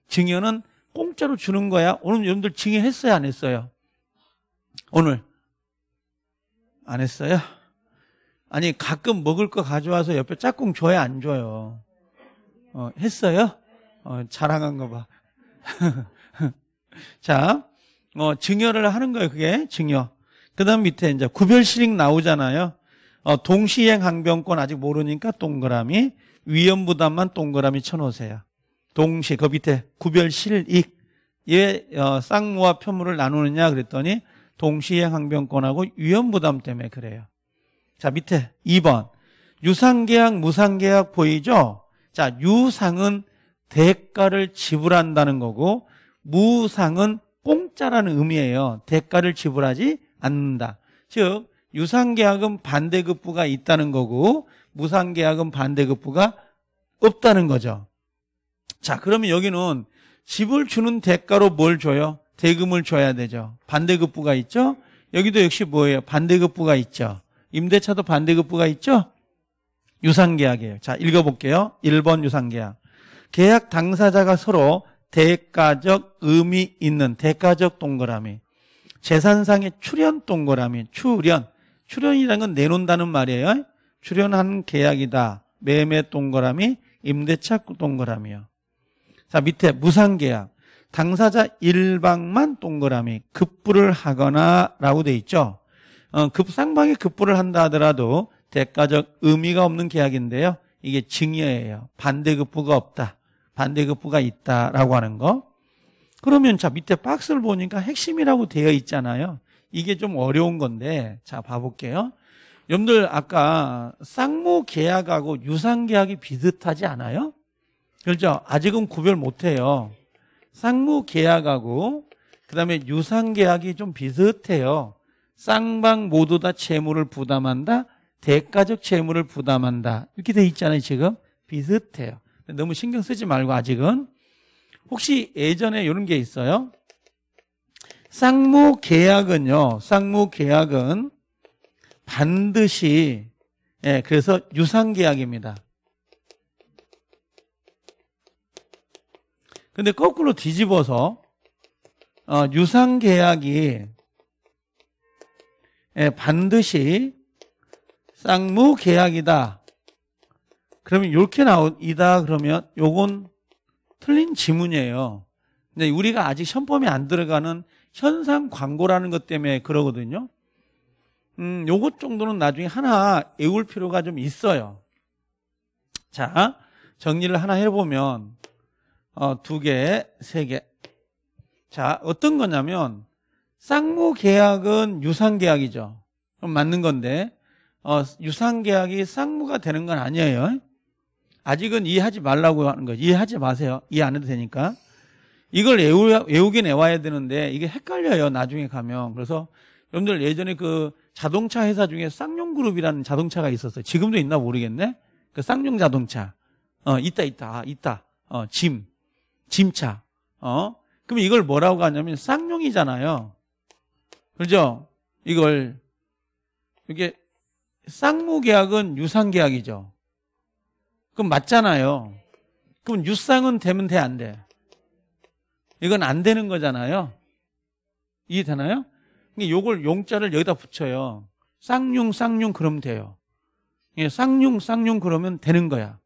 증여는 공짜로 주는 거야. 오늘 여러분들 증여했어요, 안 했어요? 오늘 안 했어요? 아니 가끔 먹을 거 가져와서 옆에 짝꿍 줘야 안 줘요. 어, 했어요? 어, 자랑한 거 봐. 자, 어, 증여를 하는 거예요. 그게 증여. 그 다음 밑에 이제 구별실익 나오잖아요. 어, 동시행 항변권 아직 모르니까 동그라미. 위험부담만 동그라미 쳐놓으세요. 동시, 그 밑에 구별실익. 얘 어, 쌍무와 표물을 나누느냐 그랬더니 동시행 항변권하고 위험부담 때문에 그래요. 자, 밑에 2번. 유상계약, 무상계약 보이죠? 자, 유상은 대가를 지불한다는 거고 무상은 공짜라는 의미예요. 대가를 지불하지 않는다. 즉 유상계약은 반대급부가 있다는 거고 무상계약은 반대급부가 없다는 거죠. 자 그러면 여기는 집을 주는 대가로 뭘 줘요? 대금을 줘야 되죠. 반대급부가 있죠. 여기도 역시 뭐예요? 반대급부가 있죠. 임대차도 반대급부가 있죠. 유상계약이에요. 자 읽어볼게요. 1번 유상계약. 계약 당사자가 서로 대가적 의미 있는 대가적 동그라미 재산상의 출연 동그라미 출연 출연이라는 건 내놓는다는 말이에요 출연한 계약이다 매매 동그라미 임대차 동그라미요 자 밑에 무상계약 당사자 일방만 동그라미 급부를 하거나 라고 돼 있죠 어, 급상방이 급부를 한다 하더라도 대가적 의미가 없는 계약인데요 이게 증여예요 반대급부가 없다 반대급부가 있다라고 하는 거. 그러면 자, 밑에 박스를 보니까 핵심이라고 되어 있잖아요. 이게 좀 어려운 건데, 자, 봐볼게요. 여러분들 아까 쌍무 계약하고 유상 계약이 비슷하지 않아요? 그렇죠? 아직은 구별 못해요. 쌍무 계약하고 그다음에 유상 계약이 좀 비슷해요. 쌍방 모두 다 채무를 부담한다. 대가적 채무를 부담한다. 이렇게 돼 있잖아요, 지금. 비슷해요. 너무 신경 쓰지 말고 아직은 혹시 예전에 이런 게 있어요? 쌍무 계약은요. 쌍무 계약은 반드시 예, 그래서 유상 계약입니다. 근데 거꾸로 뒤집어서 어, 유상 계약이 예, 반드시 쌍무 계약이다. 그러면 이렇게 나온이다 그러면 요건 틀린 지문이에요. 근데 우리가 아직 현범이 안 들어가는 현상 광고라는 것 때문에 그러거든요. 음, 요것 정도는 나중에 하나 외울 필요가 좀 있어요. 자, 정리를 하나 해보면 어, 두 개, 세 개. 자, 어떤 거냐면 쌍무 계약은 유상 계약이죠. 맞는 건데 어, 유상 계약이 쌍무가 되는 건 아니에요. 아직은 이해하지 말라고 하는 거예요. 이해하지 마세요. 이해 안 해도 되니까. 이걸 외우, 외우긴 외워야 되는데 이게 헷갈려요. 나중에 가면. 그래서 여러분들 예전에 그 자동차 회사 중에 쌍용그룹이라는 자동차가 있었어요. 지금도 있나 모르겠네. 그 쌍용 자동차. 어, 있다, 있다. 아, 있다. 어, 짐. 짐차. 어? 그럼 이걸 뭐라고 하냐면 쌍용이잖아요. 그죠? 이걸 이게 쌍무 계약은 유상 계약이죠. 그럼 맞잖아요. 그럼 유상은 되면 돼, 안 돼? 이건 안 되는 거잖아요. 이해되나요? 그니까 요걸 용자를 여기다 붙여요. 쌍용, 쌍용 그러면 돼요. 예, 쌍용, 쌍용 그러면 되는 거야.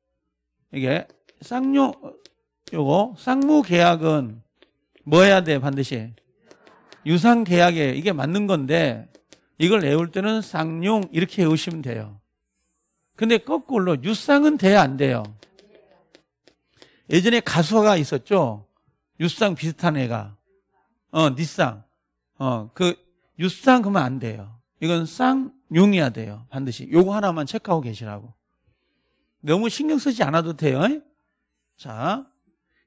이게 쌍용, 요거, 쌍무 계약은 뭐 해야 돼, 반드시? 유상 계약에 이게 맞는 건데, 이걸 외울 때는 쌍용 이렇게 외우시면 돼요. 근데 거꾸로 유상은 돼야 안 돼요. 예전에 가수가 있었죠. 유상 비슷한 애가. 어, 니상. 어, 그 유상 그러면 안 돼요. 이건 쌍용이야 돼요. 반드시. 요거 하나만 체크하고 계시라고. 너무 신경 쓰지 않아도 돼요. 자.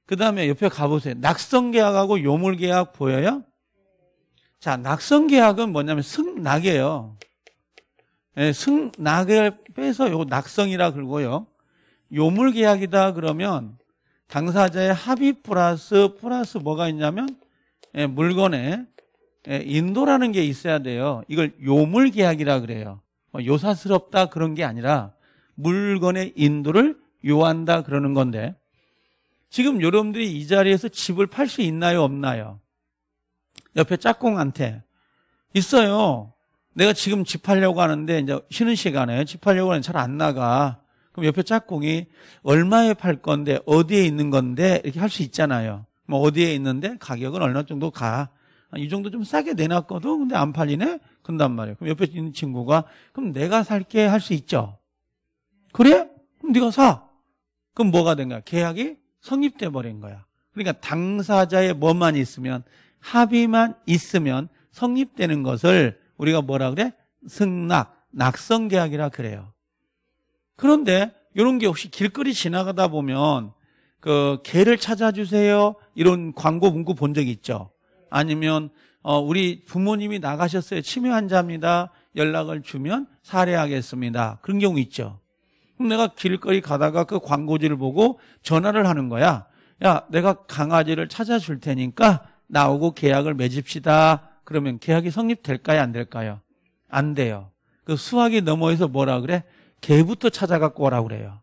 그다음에 옆에 가 보세요. 낙성 계약하고 요물 계약 보여요? 자, 낙성 계약은 뭐냐면 승낙이에요. 예, 승낙을 빼서 요 낙성이라 그러고요. 요물 계약이다 그러면 당사자의 합의 플러스 플러스 뭐가 있냐면 예, 물건에 예, 인도라는 게 있어야 돼요. 이걸 요물 계약이라 그래요. 어, 요사스럽다 그런 게 아니라 물건의 인도를 요한다 그러는 건데 지금 여러분들이 이 자리에서 집을 팔 수 있나요 없나요? 옆에 짝꿍한테 있어요. 내가 지금 집하려고 하는데 이제 쉬는 시간에 집하려고 하는데 잘 안 나가. 그럼 옆에 짝꿍이 얼마에 팔 건데 어디에 있는 건데 이렇게 할 수 있잖아요. 뭐 어디에 있는데 가격은 얼마 정도 가. 아, 이 정도 좀 싸게 내놨거든. 근데 안 팔리네. 그런단 말이에요. 그럼 옆에 있는 친구가 그럼 내가 살게 할 수 있죠. 그래? 그럼 네가 사. 그럼 뭐가 된 거야? 계약이 성립돼 버린 거야. 그러니까 당사자의 뭐만 있으면 합의만 있으면 성립되는 것을 우리가 뭐라 그래? 승낙, 낙성계약이라 그래요. 그런데 이런 게 혹시 길거리 지나가다 보면 그 개를 찾아주세요 이런 광고 문구 본 적 있죠? 아니면 어, 우리 부모님이 나가셨어요 치매 환자입니다 연락을 주면 살해하겠습니다 그런 경우 있죠. 그럼 내가 길거리 가다가 그 광고지를 보고 전화를 하는 거야. 야, 내가 강아지를 찾아줄 테니까 나오고 계약을 맺읍시다. 그러면 계약이 성립될까요? 안 될까요? 안 돼요. 그 수학이 넘어에서 뭐라 그래? 개부터 찾아갖고 오라 그래요.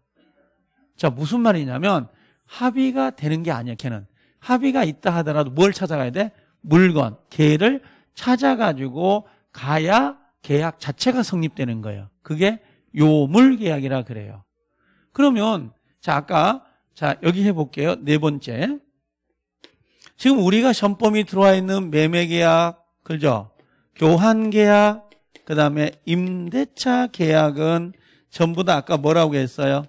자, 무슨 말이냐면 합의가 되는 게 아니야, 걔는. 합의가 있다 하더라도 뭘 찾아가야 돼? 물건, 개를 찾아가지고 가야 계약 자체가 성립되는 거예요. 그게 요물 계약이라 그래요. 그러면 자, 아까 자, 여기 해 볼게요. 네 번째. 지금 우리가 전범이 들어와 있는 매매 계약, 그죠? 교환 계약, 그 다음에 임대차 계약은 전부 다 아까 뭐라고 했어요?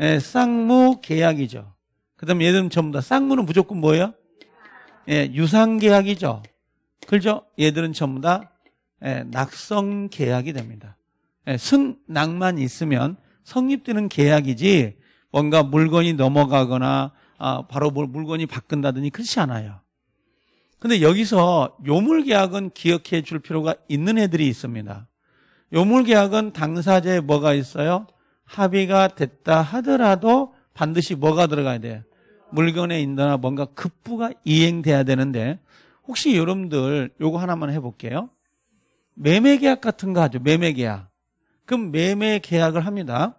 예, 쌍무 계약이죠. 그 다음에 얘들은 전부 다 쌍무는 무조건 뭐예요? 예, 유상 계약이죠. 그죠? 얘들은 전부 다 예, 낙성 계약이 됩니다. 예, 승, 낙만 있으면 성립되는 계약이지 뭔가 물건이 넘어가거나 아, 바로 물건이 바꾼다든지 그렇지 않아요. 근데 여기서 요물계약은 기억해 줄 필요가 있는 애들이 있습니다. 요물계약은 당사자에 뭐가 있어요? 합의가 됐다 하더라도 반드시 뭐가 들어가야 돼요? 물건에있도나 뭔가 급부가 이행돼야 되는데 혹시 여러분들 요거 하나만 해볼게요. 매매계약 같은 거 하죠. 매매계약. 그럼 매매계약을 합니다.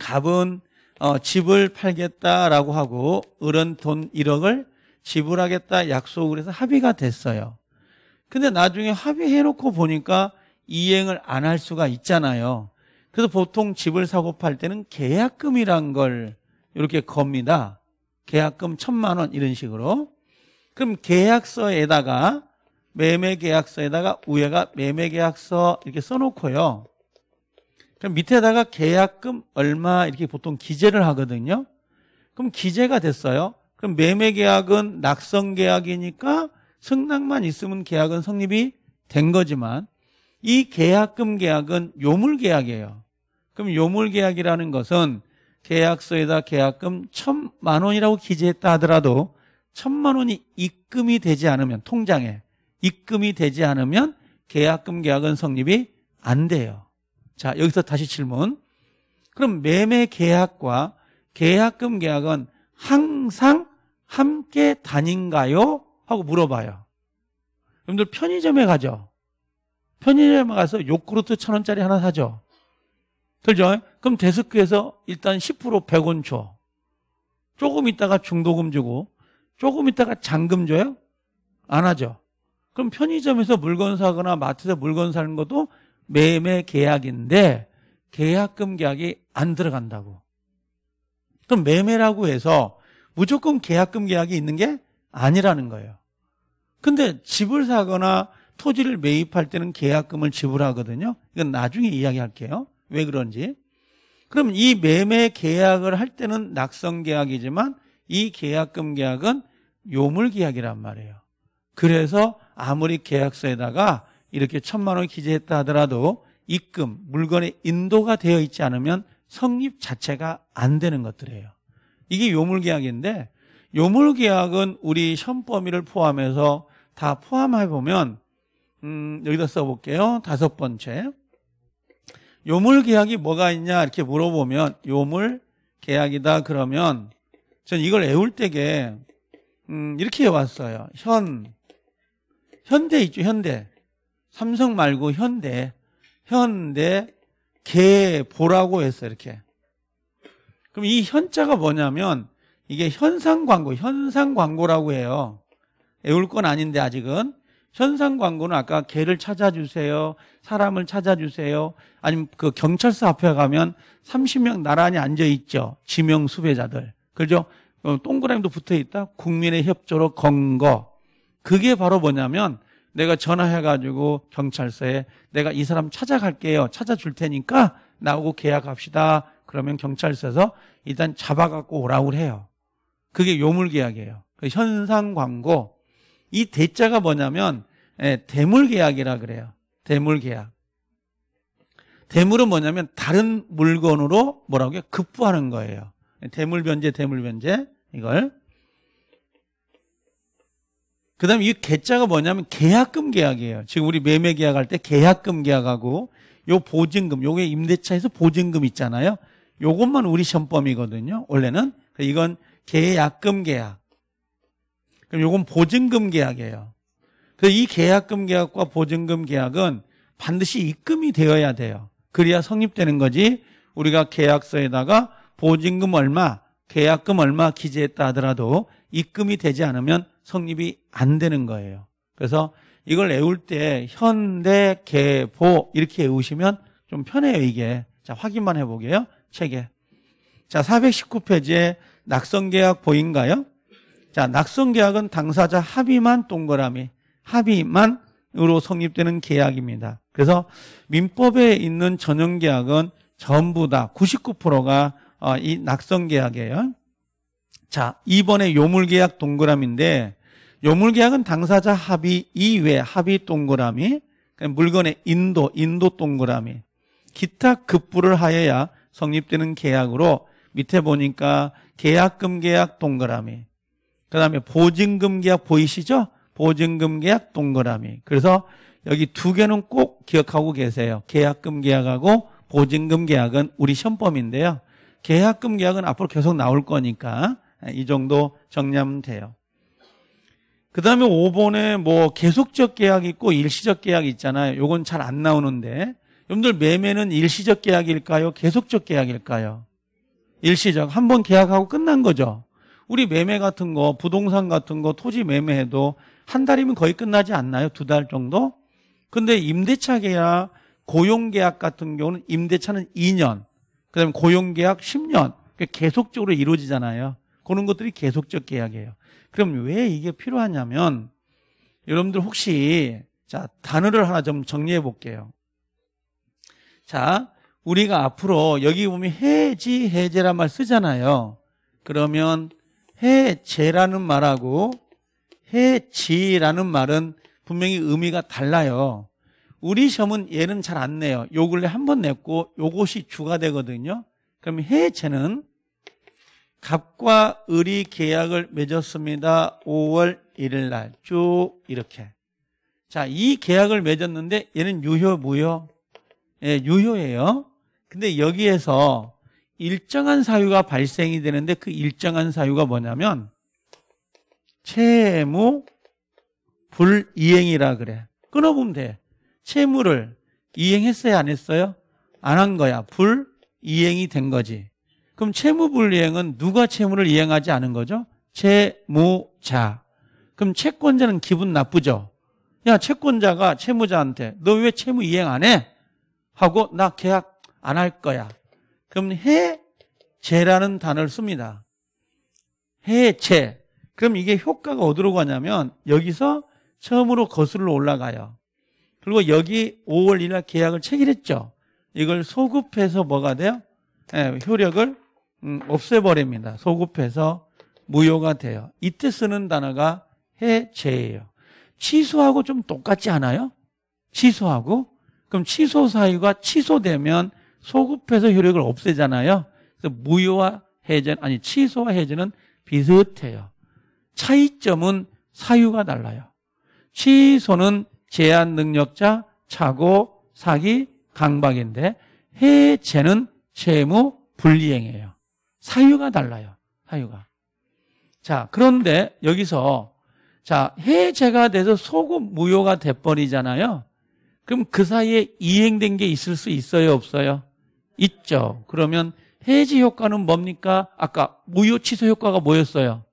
갑은 어, 집을 팔겠다라고 하고 을은 돈 1억을 지불하겠다 약속을 해서 합의가 됐어요. 근데 나중에 합의해놓고 보니까 이행을 안 할 수가 있잖아요. 그래서 보통 집을 사고 팔 때는 계약금이란 걸 이렇게 겁니다. 계약금 천만 원 이런 식으로. 그럼 계약서에다가 매매 계약서에다가 우회가 매매 계약서 이렇게 써놓고요. 그럼 밑에다가 계약금 얼마 이렇게 보통 기재를 하거든요. 그럼 기재가 됐어요. 그럼 매매 계약은 낙성 계약이니까 승낙만 있으면 계약은 성립이 된 거지만 이 계약금 계약은 요물 계약이에요. 그럼 요물 계약이라는 것은 계약서에다 계약금 천만 원이라고 기재했다 하더라도 천만 원이 입금이 되지 않으면 통장에 입금이 되지 않으면 계약금 계약은 성립이 안 돼요. 자, 여기서 다시 질문. 그럼 매매 계약과 계약금 계약은 항상 함께 다닌가요? 하고 물어봐요. 여러분들 편의점에 가죠. 편의점에 가서 요구르트 천 원짜리 하나 사죠. 그죠? 그럼 데스크에서 일단 10% 100원 줘. 조금 있다가 중도금 주고, 조금 있다가 잔금 줘요? 안 하죠. 그럼 편의점에서 물건 사거나 마트에서 물건 사는 것도 매매 계약인데, 계약금 계약이 안 들어간다고. 그럼 매매라고 해서 무조건 계약금 계약이 있는 게 아니라는 거예요. 근데 집을 사거나 토지를 매입할 때는 계약금을 지불하거든요. 이건 나중에 이야기할게요. 왜 그런지. 그럼 이 매매 계약을 할 때는 낙성 계약이지만 이 계약금 계약은 요물 계약이란 말이에요. 그래서 아무리 계약서에다가 이렇게 천만 원 기재했다 하더라도 입금, 물건의 인도가 되어 있지 않으면 성립 자체가 안 되는 것들이에요. 이게 요물계약인데 요물계약은 우리 현범위를 포함해서 다 포함해 보면 음, 여기다 써볼게요. 다섯 번째 요물계약이 뭐가 있냐 이렇게 물어보면 요물계약이다 그러면 전 이걸 애울 때게 음, 이렇게 해왔어요. 현 현대 있죠 현대 삼성 말고 현대 현대 개 보라고 했어요 이렇게 그럼 이 현자가 뭐냐면 이게 현상 광고, 현상 광고라고 해요. 애울 건 아닌데 아직은 현상 광고는 아까 개를 찾아주세요. 사람을 찾아주세요. 아니면 그 경찰서 앞에 가면 30명 나란히 앉아 있죠. 지명 수배자들. 그죠? 어, 동그라미도 붙어 있다. 국민의 협조로 건거. 그게 바로 뭐냐면 내가 전화해가지고 경찰서에 내가 이 사람 찾아갈게요. 찾아줄 테니까 나오고 계약합시다. 그러면 경찰서에서 일단 잡아갖고 오라고 해요. 그게 요물계약이에요. 그 현상광고. 이 대자가 뭐냐면 예, 대물계약이라 그래요. 대물계약. 대물은 뭐냐면 다른 물건으로 뭐라고 요 급부하는 거예요. 대물변제, 대물변제 이걸. 그 다음에 이 계자가 뭐냐면 계약금 계약이에요. 지금 우리 매매 계약할 때 계약금 계약하고 요 보증금, 요게 임대차에서 보증금 있잖아요. 요것만 우리 시험범이거든요. 원래는 그러니까 이건 계약금 계약. 그럼 요건 보증금 계약이에요. 그래서 이 계약금 계약과 보증금 계약은 반드시 입금이 되어야 돼요. 그래야 성립되는 거지. 우리가 계약서에다가 보증금 얼마, 계약금 얼마 기재했다 하더라도 입금이 되지 않으면 성립이 안 되는 거예요. 그래서 이걸 외울 때 현대 계보 이렇게 외우시면 좀 편해요, 이게. 자, 확인만 해 보게요. 책에. 자, 419페이지에 낙선계약 보인가요? 자, 낙선계약은 당사자 합의만 동그라미, 합의만으로 성립되는 계약입니다. 그래서 민법에 있는 전용계약은 전부 다 99%가 어, 이 낙선계약이에요. 자, 이번에 요물계약 동그라미인데 요물계약은 당사자 합의 이외 합의 동그라미 물건의 인도, 인도 동그라미 기타 급부를 하여야 성립되는 계약으로 밑에 보니까 계약금 계약 동그라미 그 다음에 보증금 계약 보이시죠? 보증금 계약 동그라미 그래서 여기 두 개는 꼭 기억하고 계세요 계약금 계약하고 보증금 계약은 우리 시험범인데요 계약금 계약은 앞으로 계속 나올 거니까 이 정도 정리하면 돼요 그 다음에 5번에 뭐 계속적 계약 있고 일시적 계약 있잖아요. 요건 잘 안 나오는데 여러분들 매매는 일시적 계약일까요? 계속적 계약일까요? 일시적. 한 번 계약하고 끝난 거죠. 우리 매매 같은 거, 부동산 같은 거, 토지 매매해도 한 달이면 거의 끝나지 않나요? 두 달 정도? 근데 임대차 계약, 고용 계약 같은 경우는 임대차는 2년, 그 다음에 고용 계약 10년. 계속적으로 이루어지잖아요. 그런 것들이 계속적 계약이에요. 그럼 왜 이게 필요하냐면, 여러분들 혹시, 자, 단어를 하나 좀 정리해 볼게요. 자, 우리가 앞으로 여기 보면 해지, 해제란 말 쓰잖아요. 그러면 해제라는 말하고 해지라는 말은 분명히 의미가 달라요. 우리 시험은 얘는 잘 안 내요. 요 근래 한 번 냈고 요것이 주가 되거든요. 그럼 해제는 갑과 을이 계약을 맺었습니다. 5월 1일 날 쭉 이렇게. 자, 이 계약을 맺었는데 얘는 유효 무효? 유효해요. 예, 근데 여기에서 일정한 사유가 발생이 되는데 그 일정한 사유가 뭐냐면 채무 불이행이라 그래. 끊어보면 돼. 채무를 이행했어요? 안 했어요? 안 한 거야. 불이행이 된 거지. 그럼 채무 불이행은 누가 채무를 이행하지 않은 거죠? 채무자. 그럼 채권자는 기분 나쁘죠? 야, 채권자가 채무자한테 너 왜 채무 이행 안 해? 하고 나 계약 안 할 거야. 그럼 해제라는 단어를 씁니다. 해제. 그럼 이게 효과가 어디로 가냐면 여기서 처음으로 거슬러 올라가요. 그리고 여기 5월 1일 계약을 체결했죠. 이걸 소급해서 뭐가 돼요? 네, 효력을 음, 없애버립니다. 소급해서 무효가 돼요. 이때 쓰는 단어가 해제예요. 취소하고 좀 똑같지 않아요? 취소하고 그럼 취소 사유가 취소되면 소급해서 효력을 없애잖아요. 그래서 무효화 해제 아니 취소와 해제는 비슷해요. 차이점은 사유가 달라요. 취소는 제한 능력자, 차고, 사기, 강박인데 해제는 채무 불이행이에요. 사유가 달라요. 사유가. 자, 그런데 여기서 자, 해제가 돼서 소급 무효가 돼 버리잖아요. 그럼 그 사이에 이행된 게 있을 수 있어요, 없어요? 있죠. 그러면 해지 효과는 뭡니까? 아까 무효 취소 효과가 뭐였어요?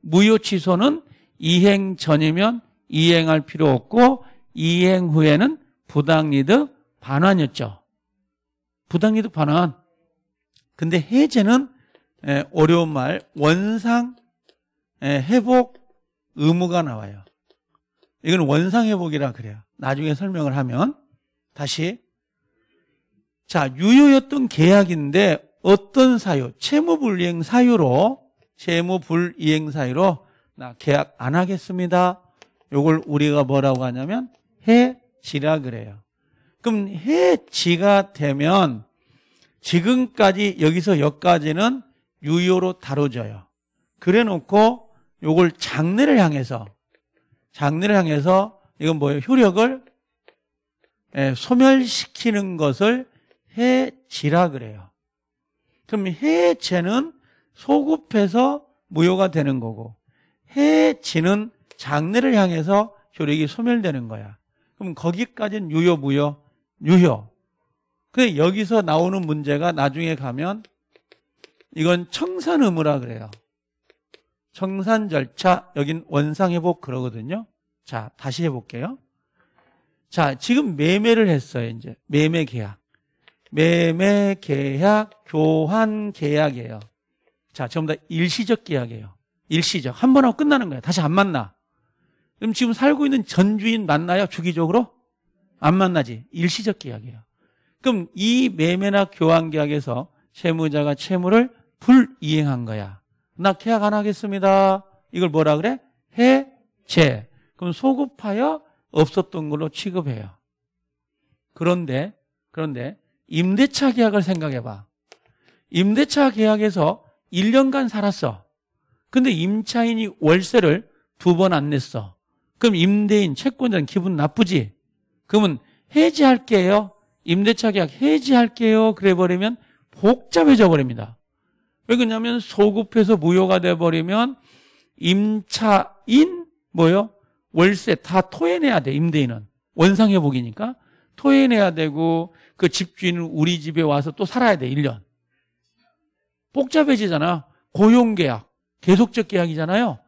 무효 취소는 이행 전이면 이행할 필요 없고 이행 후에는 부당이득 반환이었죠. 부당이득 반환. 근데 해제는 어려운 말 원상 회복 의무가 나와요. 이건 원상 회복이라 그래요. 나중에 설명을 하면 다시 자 유효였던 계약인데 어떤 사유 채무불이행 사유로 채무불이행 사유로 나 계약 안 하겠습니다. 요걸 우리가 뭐라고 하냐면 해지라 그래요. 그럼 해지가 되면 지금까지 여기서 여기까지는 유효로 다뤄져요. 그래 놓고 요걸 장래를 향해서 장래를 향해서 이건 뭐예요? 효력을 예, 소멸시키는 것을 해지라 그래요. 그럼 해체는 소급해서 무효가 되는 거고 해지는 장래를 향해서 효력이 소멸되는 거야. 그럼 거기까지는 유효 무효 유효. 근데 여기서 나오는 문제가 나중에 가면 이건 청산 의무라 그래요. 청산 절차 여긴 원상 회복 그러거든요. 자, 다시 해볼게요. 자, 지금 매매를 했어요, 이제. 매매 계약. 매매 계약, 교환 계약이에요. 자, 전부 다 일시적 계약이에요. 일시적. 한 번 하고 끝나는 거예요. 다시 안 만나. 그럼 지금 살고 있는 전주인 만나요? 주기적으로? 안 만나지. 일시적 계약이에요. 그럼 이 매매나 교환 계약에서 채무자가 채무를 불이행한 거야. 나 계약 안 하겠습니다. 이걸 뭐라 그래? 해제. 그럼 소급하여 없었던 걸로 취급해요. 그런데 그런데 임대차 계약을 생각해 봐. 임대차 계약에서 1년간 살았어. 근데 임차인이 월세를 두 번 안 냈어. 그럼 임대인 채권자는 기분 나쁘지? 그러면 해지할게요. 임대차 계약 해지할게요. 그래 버리면 복잡해져 버립니다. 왜 그러냐면 소급해서 무효가 돼 버리면 임차인 뭐요? 월세 다 토해내야 돼, 임대인은. 원상회복이니까. 토해내야 되고, 그 집주인은 우리 집에 와서 또 살아야 돼, 1년. 복잡해지잖아. 고용계약, 계속적 계약이잖아요.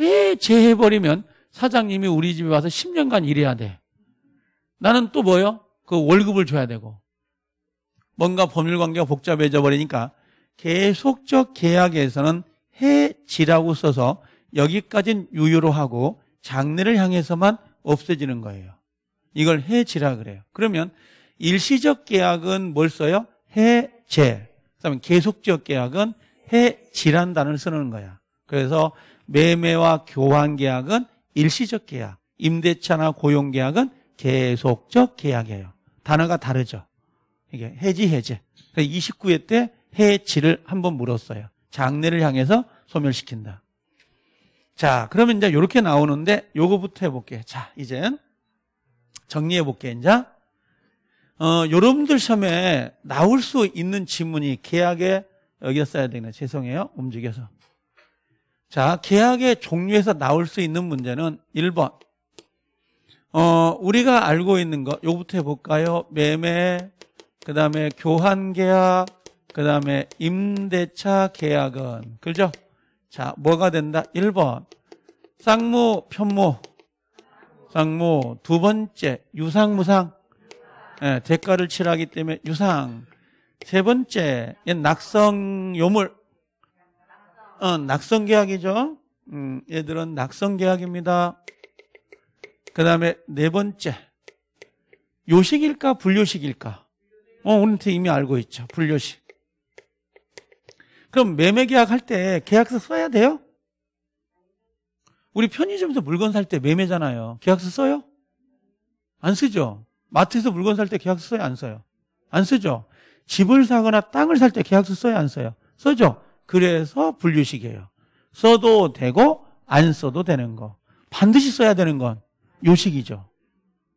해, 제해버리면 사장님이 우리 집에 와서 10년간 일해야 돼. 나는 또 뭐요? 그 월급을 줘야 되고. 뭔가 법률 관계가 복잡해져 버리니까 계속적 계약에서는 해지라고 써서 여기까지는 유효로 하고 장래를 향해서만 없어지는 거예요. 이걸 해지라 그래요. 그러면 일시적 계약은 뭘 써요? 해제. 그다음에 계속적 계약은 해지란 단을 쓰는 거야. 그래서 매매와 교환 계약은 일시적 계약, 임대차나 고용 계약은 계속적 계약이에요. 단어가 다르죠. 이게 해지 해제. 29회 때 해지를 한번 물었어요. 장래를 향해서 소멸시킨다. 자, 그러면 이제 이렇게 나오는데 요거부터 해볼게. 자, 이젠 정리해볼게. 이제 어, 여러분들 시험에 나올 수 있는 지문이 계약에 여기써야 되네. 죄송해요. 움직여서. 자, 계약의 종류에서 나올 수 있는 문제는 1번. 어, 우리가 알고 있는 거, 요부터 해볼까요? 매매, 그 다음에 교환 계약, 그 다음에 임대차 계약은. 그죠? 자, 뭐가 된다? 1번. 쌍무, 편무. 쌍무. 두 번째, 유상, 무상. 예, 대가를 칠하기 때문에 유상. 세 번째, 예, 낙성, 요물. 어, 낙성 계약이죠. 음, 얘들은 낙성 계약입니다. 그 다음에 네 번째. 요식일까, 불요식일까? 어, 우리한테 이미 알고 있죠. 불요식. 그럼 매매 계약할 때 계약서 써야 돼요? 우리 편의점에서 물건 살 때 매매잖아요. 계약서 써요? 안 쓰죠. 마트에서 물건 살 때 계약서 써요? 안 써요? 안 쓰죠. 집을 사거나 땅을 살 때 계약서 써요? 안 써요? 써죠. 그래서 분류식이에요. 써도 되고 안 써도 되는 거. 반드시 써야 되는 건 요식이죠.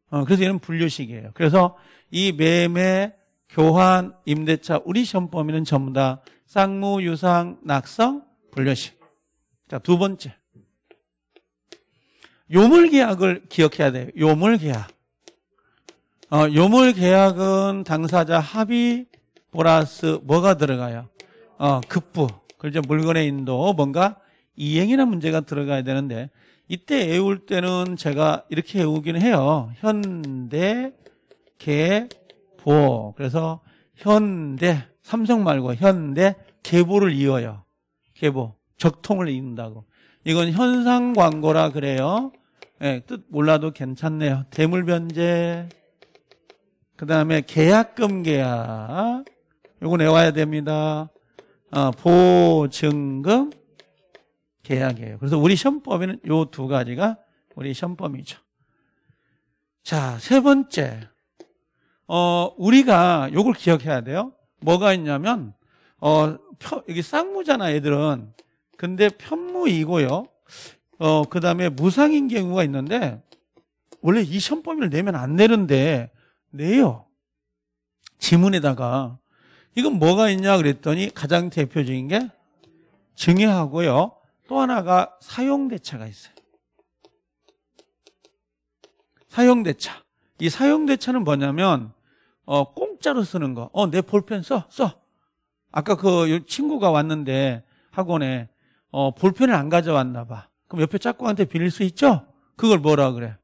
어, 그래서 얘는 분류식이에요. 그래서 이 매매 교환, 임대차, 우리 시험 범위는 전부 다 쌍무, 유상, 낙성, 분류식. 자, 두 번째. 요물계약을 기억해야 돼요. 요물계약. 어, 요물계약은 당사자 합의 보라스 뭐가 들어가요? 어, 급부. 그렇죠. 물건의 인도, 뭔가 이행이나 문제가 들어가야 되는데 이때 외울 때는 제가 이렇게 외우긴 해요. 현대 계 보. 그래서 현대, 삼성 말고 현대 계보를 이어요. 계보. 적통을 이은다고. 이건 현상 광고라 그래요. 네, 뜻 몰라도 괜찮네요. 대물변제. 그 다음에 계약금 계약. 요거 내와야 됩니다. 아, 보증금 계약이에요. 그래서 우리 시험법에는 요 두 가지가 우리 시험법이죠. 자, 세 번째. 어, 우리가 요걸 기억해야 돼요. 뭐가 있냐면, 어, 펴, 여기 쌍무잖아, 애들은. 근데 편무이고요. 어, 그 다음에 무상인 경우가 있는데, 원래 이 시험범위를 내면 안되는데 내요. 지문에다가. 이건 뭐가 있냐 그랬더니 가장 대표적인 게 증여하고요. 또 하나가 사용대차가 있어요. 사용대차. 이 사용대차는 뭐냐면 어, 공짜로 쓰는 거. 어, 내 볼펜 써, 써. 아까 그 친구가 왔는데 학원에 어, 볼펜을 안 가져왔나 봐. 그럼 옆에 짝꿍한테 빌릴 수 있죠? 그걸 뭐라 그래?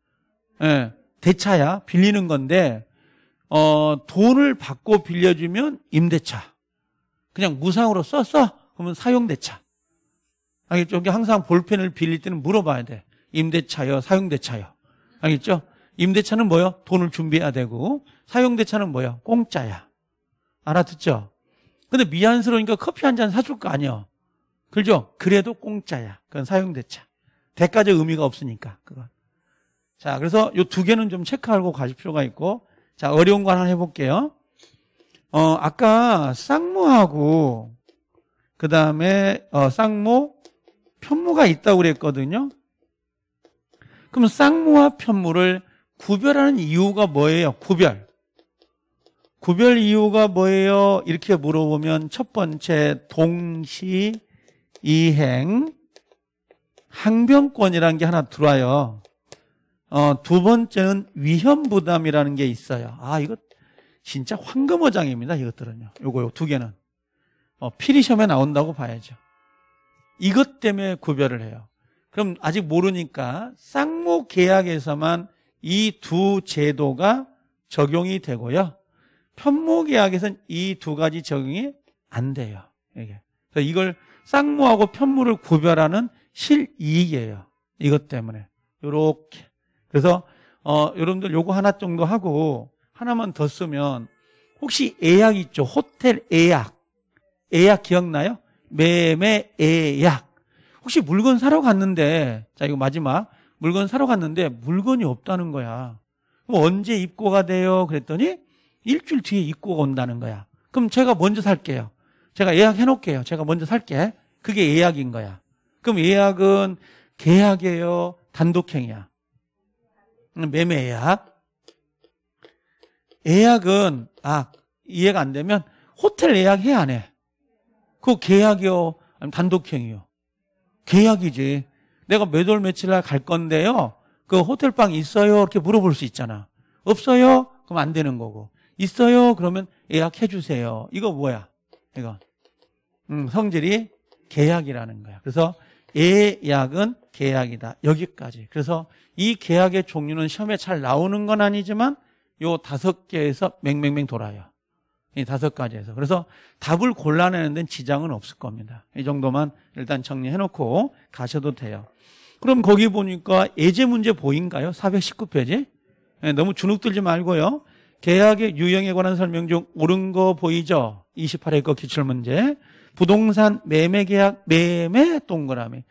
예, 대차야. 빌리는 건데 어, 돈을 받고 빌려주면 임대차. 그냥 무상으로 써, 써. 그러면 사용대차. 알겠죠? 여기 그러니까 항상 볼펜을 빌릴 때는 물어봐야 돼. 임대차요, 사용대차요. 알겠죠? 임대차는 뭐요? 돈을 준비해야 되고 사용대차는 뭐요? 공짜야. 알아듣죠? 근데 미안스러우니까 커피 한 잔 사줄 거 아니요. 그죠? 그래도 공짜야. 그건 사용대차. 대가지 의미가 없으니까 그건. 자, 그래서 이 두 개는 좀 체크하고 가실 필요가 있고. 자, 어려운 거 하나 해볼게요. 어, 아까 쌍무하고 그 다음에 어, 쌍무, 편무가 있다고 그랬거든요. 그럼 쌍무와 편무를 구별하는 이유가 뭐예요? 구별. 구별 이유가 뭐예요? 이렇게 물어보면 첫 번째 동시 이행 항변권이라는 게 하나 들어와요. 어, 두 번째는 위험 부담이라는 게 있어요. 아, 이거 진짜 황금어장입니다. 이것들은요. 요거 요두 개는 어, 피리시험에 나온다고 봐야죠. 이것 때문에 구별을 해요. 그럼 아직 모르니까 쌍무 계약에서만 이두 제도가 적용이 되고요. 편무계약에서는 이 두 가지 적용이 안 돼요. 이 그래서 이걸 쌍무하고 편무를 구별하는 실이익이에요. 이것 때문에. 요렇게. 그래서 어, 여러분들 요거 하나 정도 하고 하나만 더 쓰면 혹시 예약 있죠? 호텔 예약. 예약 기억나요? 매매 예약. 혹시 물건 사러 갔는데 자 이거 마지막 물건 사러 갔는데 물건이 없다는 거야. 그럼 언제 입고가 돼요? 그랬더니 일주일 뒤에 입고가 온다는 거야. 그럼 제가 먼저 살게요. 제가 예약해 놓을게요. 제가 먼저 살게. 그게 예약인 거야. 그럼 예약은 계약이에요? 단독행이야? 음, 매매 예약. 예약은, 아, 이해가 안 되면 호텔 예약해, 안 해? 그거 계약이요? 아니면 단독행이요? 계약이지. 내가 몇 월 며칠 날 갈 건데요. 그 호텔방 있어요? 이렇게 물어볼 수 있잖아. 없어요? 그럼 안 되는 거고. 있어요? 그러면 예약해 주세요. 이거 뭐야? 이거. 음, 성질이 계약이라는 거야. 그래서 예약은 계약이다. 여기까지. 그래서 이 계약의 종류는 시험에 잘 나오는 건 아니지만 요 다섯 개에서 맹맹맹 돌아요. 이 다섯 가지에서. 그래서 답을 골라내는 데는 지장은 없을 겁니다. 이 정도만 일단 정리해놓고 가셔도 돼요. 그럼 거기 보니까 예제 문제 보인가요? 419페이지. 네, 예, 너무 주눅 들지 말고요. 계약의 유형에 관한 설명 중 옳은 거 보이죠? 28회 거 기출문제. 부동산 매매 계약, 매매 동그라미.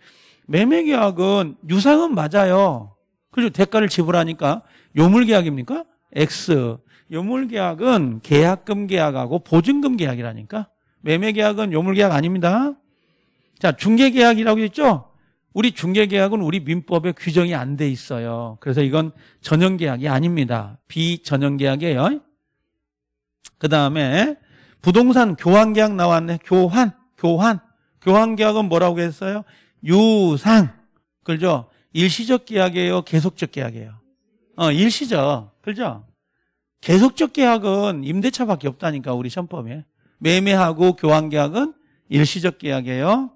매매 계약은 유상은 맞아요. 그죠? 대가를 지불하니까. 요물 계약입니까? X. 요물 계약은 계약금 계약하고 보증금 계약이라니까. 매매 계약은 요물 계약 아닙니다. 자, 중개 계약이라고 했죠? 우리 중개계약은 우리 민법에 규정이 안 돼 있어요. 그래서 이건 전형계약이 아닙니다. 비전형계약이에요. 그 다음에 부동산 교환계약 나왔네. 교환, 교환. 교환계약은 뭐라고 했어요? 유상. 그죠? 일시적 계약이에요? 계속적 계약이에요? 어, 일시적. 그죠? 계속적 계약은 임대차밖에 없다니까, 우리 선법에. 매매하고 교환계약은 일시적 계약이에요.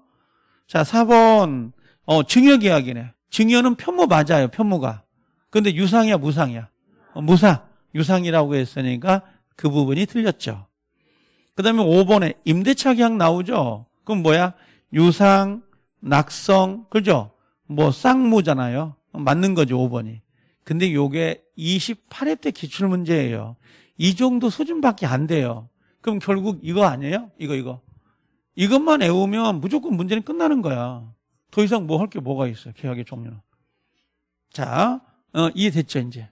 자, 4번. 어, 증여 계약이네. 증여는 편무 맞아요, 편무가 근데 유상이야, 무상이야? 어, 무상. 유상이라고 했으니까 그 부분이 틀렸죠. 그 다음에 5번에 임대차 계약 나오죠? 그럼 뭐야? 유상, 낙성, 그죠? 뭐 쌍무잖아요. 맞는 거죠, 5번이. 근데 요게 28회 때 기출문제예요. 이 정도 수준밖에 안 돼요. 그럼 결국 이거 아니에요? 이거, 이거. 이것만 외우면 무조건 문제는 끝나는 거야. 더 이상 뭐 할 게 뭐가 있어요. 계약의 종류는. 자, 어, 이해됐죠, 이제.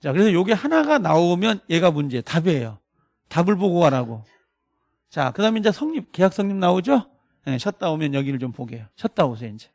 자, 그래서 요게 하나가 나오면 얘가 문제, 답이에요. 답을 보고 가라고. 자, 그 다음에 이제 성립, 계약 성립 나오죠? 네, 예, 셧다 오면 여기를 좀 보게요. 셧다 오세요, 이제.